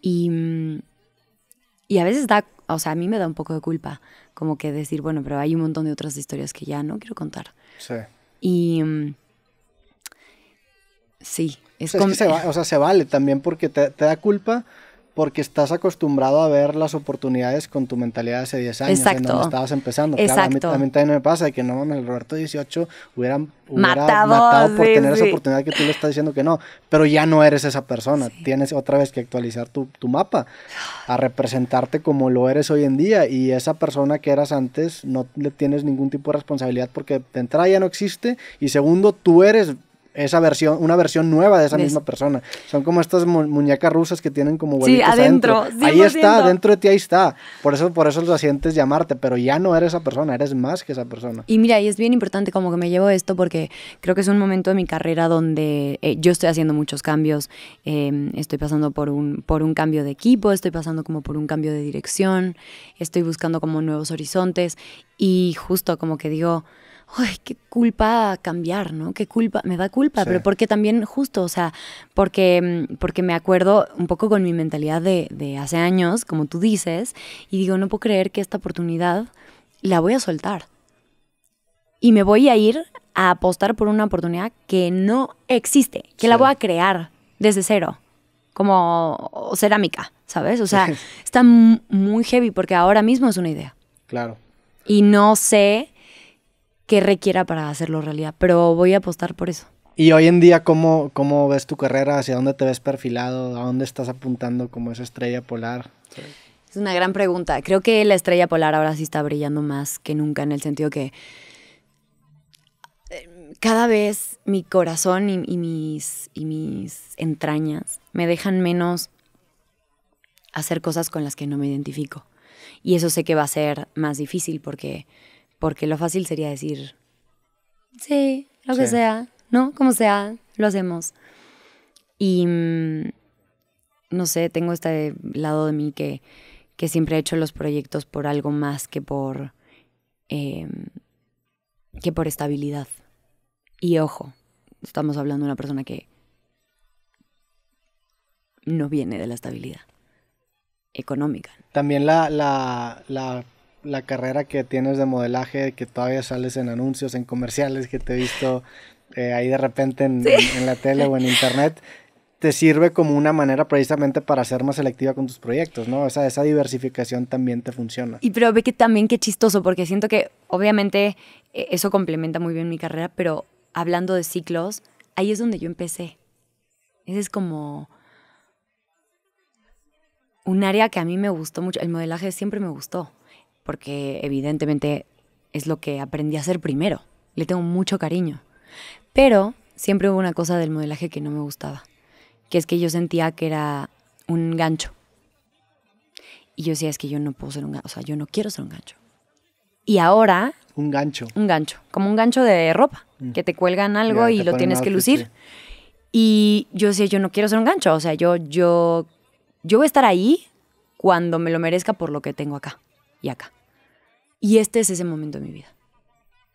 Y, mm, y a veces da, o sea, a mí me da un poco de culpa como que decir, bueno, pero hay un montón de otras historias que ya no quiero contar. Sí. Y mm, Sí, es, se o sea, se vale también porque te, da culpa porque estás acostumbrado a ver las oportunidades con tu mentalidad de hace 10 años, cuando estabas empezando. Exacto. a mí también, también me pasa que no el Roberto 18 hubieran matado, por tener esa oportunidad que tú le estás diciendo que no, pero ya no eres esa persona, tienes otra vez que actualizar tu, tu mapa, a representarte como lo eres hoy en día y esa persona que eras antes no le tienes ningún tipo de responsabilidad porque de entrada ya no existe y segundo, tú eres esa versión, una versión nueva de esa misma persona. Son como estas muñecas rusas que tienen como huevitos sí, adentro. Ahí está, dentro de ti ahí está. Por eso, por eso lo sientes llamarte, pero ya no eres esa persona, eres más que esa persona. Y mira, y es bien importante como que me llevo esto porque creo que es un momento de mi carrera donde eh, yo estoy haciendo muchos cambios, em, estoy pasando por un, por un cambio de equipo, estoy pasando como por un cambio de dirección, estoy buscando como nuevos horizontes y justo como que digo, ay, qué culpa cambiar, ¿no? Qué culpa, me da culpa, pero porque también justo, o sea, porque, mm, porque me acuerdo un poco con mi mentalidad de, hace años, como tú dices, y digo, no puedo creer que esta oportunidad la voy a soltar. Y me voy a ir a apostar por una oportunidad que no existe, que la voy a crear desde cero, como cerámica, ¿sabes? O sea, está muy heavy porque ahora mismo es una idea. Claro. Y no sé que requiera para hacerlo realidad, pero voy a apostar por eso. Y hoy en día, ¿cómo, cómo ves tu carrera? ¿Hacia dónde te ves perfilado? ¿A dónde estás apuntando como esa estrella polar? Es una gran pregunta. Creo que la estrella polar ahora sí está brillando más que nunca en el sentido que eh, cada vez mi corazón y mis, y mis entrañas me dejan menos hacer cosas con las que no me identifico. Y eso sé que va a ser más difícil porque porque lo fácil sería decir, sí, lo que sea, ¿no? Como sea, lo hacemos. Y, mm, no sé, tengo este lado de mí que, siempre he hecho los proyectos por algo más que por, em, que por estabilidad. Y ojo, estamos hablando de una persona que no viene de la estabilidad económica. También la, la la carrera que tienes de modelaje, que todavía sales en anuncios, en comerciales, que te he visto eh, ahí de repente en, la tele o en internet, te sirve como una manera precisamente para ser más selectiva con tus proyectos, ¿no? O esa diversificación también te funciona. Y pero ve que también qué chistoso, porque siento que obviamente e, eso complementa muy bien mi carrera, pero hablando de ciclos, ahí es donde yo empecé. Ese es como un área que a mí me gustó mucho. El modelaje siempre me gustó porque evidentemente es lo que aprendí a hacer primero. Le tengo mucho cariño. Pero siempre hubo una cosa del modelaje que no me gustaba, que es que yo sentía que era un gancho. Y yo decía, es que yo no puedo ser un gancho, o sea, yo no quiero ser un gancho. Y ahora... Un gancho. Un gancho, como un gancho de ropa, mm. que te cuelgan algo y lo tienes que lucir. Y yo decía, yo no quiero ser un gancho, o sea, yo, yo, yo voy a estar ahí cuando me lo merezca por lo que tengo acá y acá. Y este es ese momento de mi vida.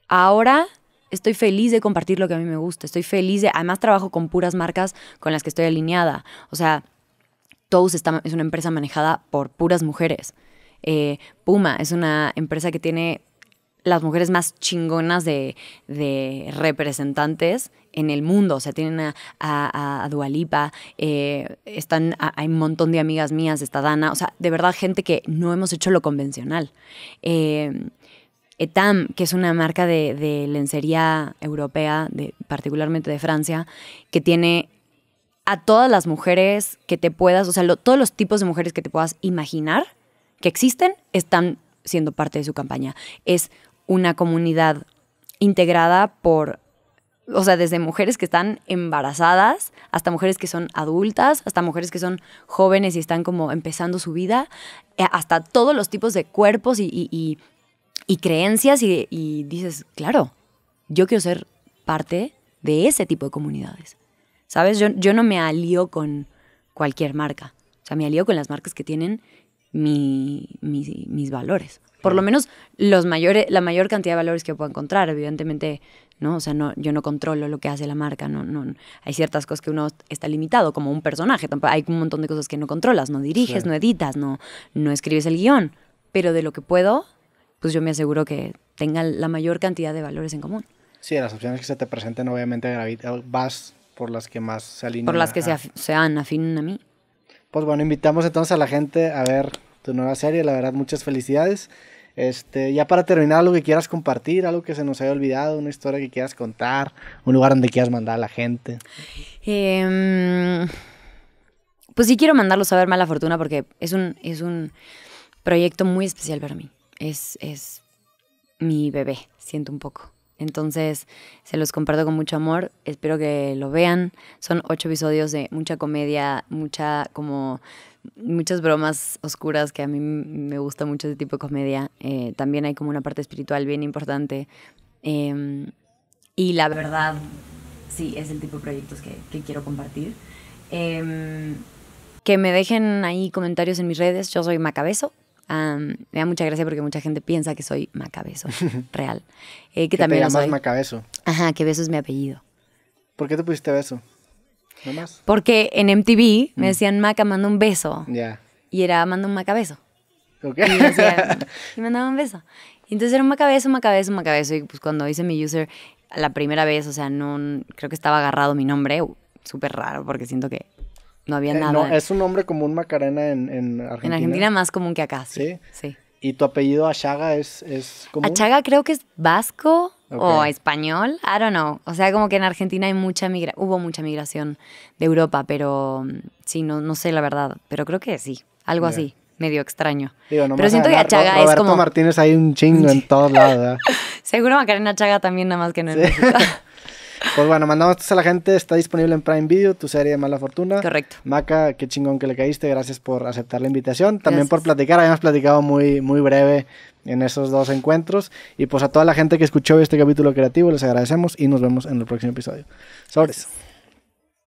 Ahora estoy feliz de compartir lo que a mí me gusta, estoy feliz de, además trabajo con puras marcas con las que estoy alineada. O sea, Toast es una empresa manejada por puras mujeres. Eh, Puma es una empresa que tiene las mujeres más chingonas de, representantes en el mundo. O sea, tienen a, Dualipa, eh, están, hay un montón de amigas mías, está Dana. O sea, de verdad, gente que no hemos hecho lo convencional. Eh, Etam, que es una marca de, lencería europea, de, particularmente de Francia, que tiene a todas las mujeres que te puedas, o sea, todos los tipos de mujeres que te puedas imaginar que existen, están siendo parte de su campaña. Es una comunidad integrada por, o sea, desde mujeres que están embarazadas, hasta mujeres que son adultas, hasta mujeres que son jóvenes y están como empezando su vida, eh, hasta todos los tipos de cuerpos y, creencias y, dices, claro, yo quiero ser parte de ese tipo de comunidades. ¿Sabes? Yo, yo no me alío con cualquier marca. O sea, me alío con las marcas que tienen mis, mis valores. Por lo menos los mayores, la mayor cantidad de valores que puedo encontrar, evidentemente, ¿no? O sea, no, yo no controlo lo que hace la marca, no, no, hay ciertas cosas que uno está limitado, como un personaje, hay un montón de cosas que no controlas, no diriges, no editas, no, no escribes el guión, pero de lo que puedo, pues yo me aseguro que tenga la mayor cantidad de valores en común. Sí, las opciones que se te presenten, obviamente eh, vas por las que más se alinean. Por las que a... se, a mí. Pues bueno, invitamos entonces a la gente a ver tu nueva serie. La verdad, muchas felicidades. Este, ya para terminar, algo que quieras compartir, algo que se nos haya olvidado, una historia que quieras contar, un lugar donde quieras mandar a la gente. Em, pues sí quiero mandarlos a ver Mala Fortuna porque es un, es un proyecto muy especial para mí. es mi bebé, siento un poco. Entonces, se los comparto con mucho amor. Espero que lo vean. Son ocho episodios de mucha comedia, mucha como muchas bromas oscuras que a mí me gusta mucho ese tipo de comedia. Eh, también hay como una parte espiritual bien importante. Em, y la verdad, sí, es el tipo de proyectos que, quiero compartir. Em, que me dejen ahí comentarios en mis redes. Yo soy Macabeso. me da mucha gracia porque mucha gente piensa que soy Macabeso, real. Eh, que, también te llamas soy. Ajá, que Beso es mi apellido. ¿Por qué te pusiste Beso? Porque en MTV me mm. decían, Maca, manda un beso. Y era, manda un Maca beso. Y, y mandaba un beso. entonces era un Maca beso, Maca beso, Maca Y pues cuando hice mi user la primera vez, o sea, no, creo que estaba agarrado mi nombre. Uh, súper raro porque siento que no había eh, nada. No, es un nombre común Macarena en, Argentina. En Argentina más común que acá. Sí. Sí. ¿Y tu apellido Achaga es, es común? Achaga creo que es vasco o español. I don't know. O sea, como que en Argentina hay mucha hubo mucha migración de Europa, pero mm, sí, no, no sé la verdad. Pero creo que sí, algo así medio extraño. pero siento que Achaga es como... Martínez hay un chingo en todos lados. ¿eh? Seguro Macarena Chaga también, nada más que no en Pues bueno, mandamos a la gente, está disponible en Prime Video, tu serie de Mala Fortuna. Correcto. Maca, qué chingón que le caíste, gracias por aceptar la invitación, también por platicar, habíamos platicado muy, muy breve en esos dos encuentros y pues a toda la gente que escuchó este capítulo creativo les agradecemos y nos vemos en el próximo episodio. Sobres.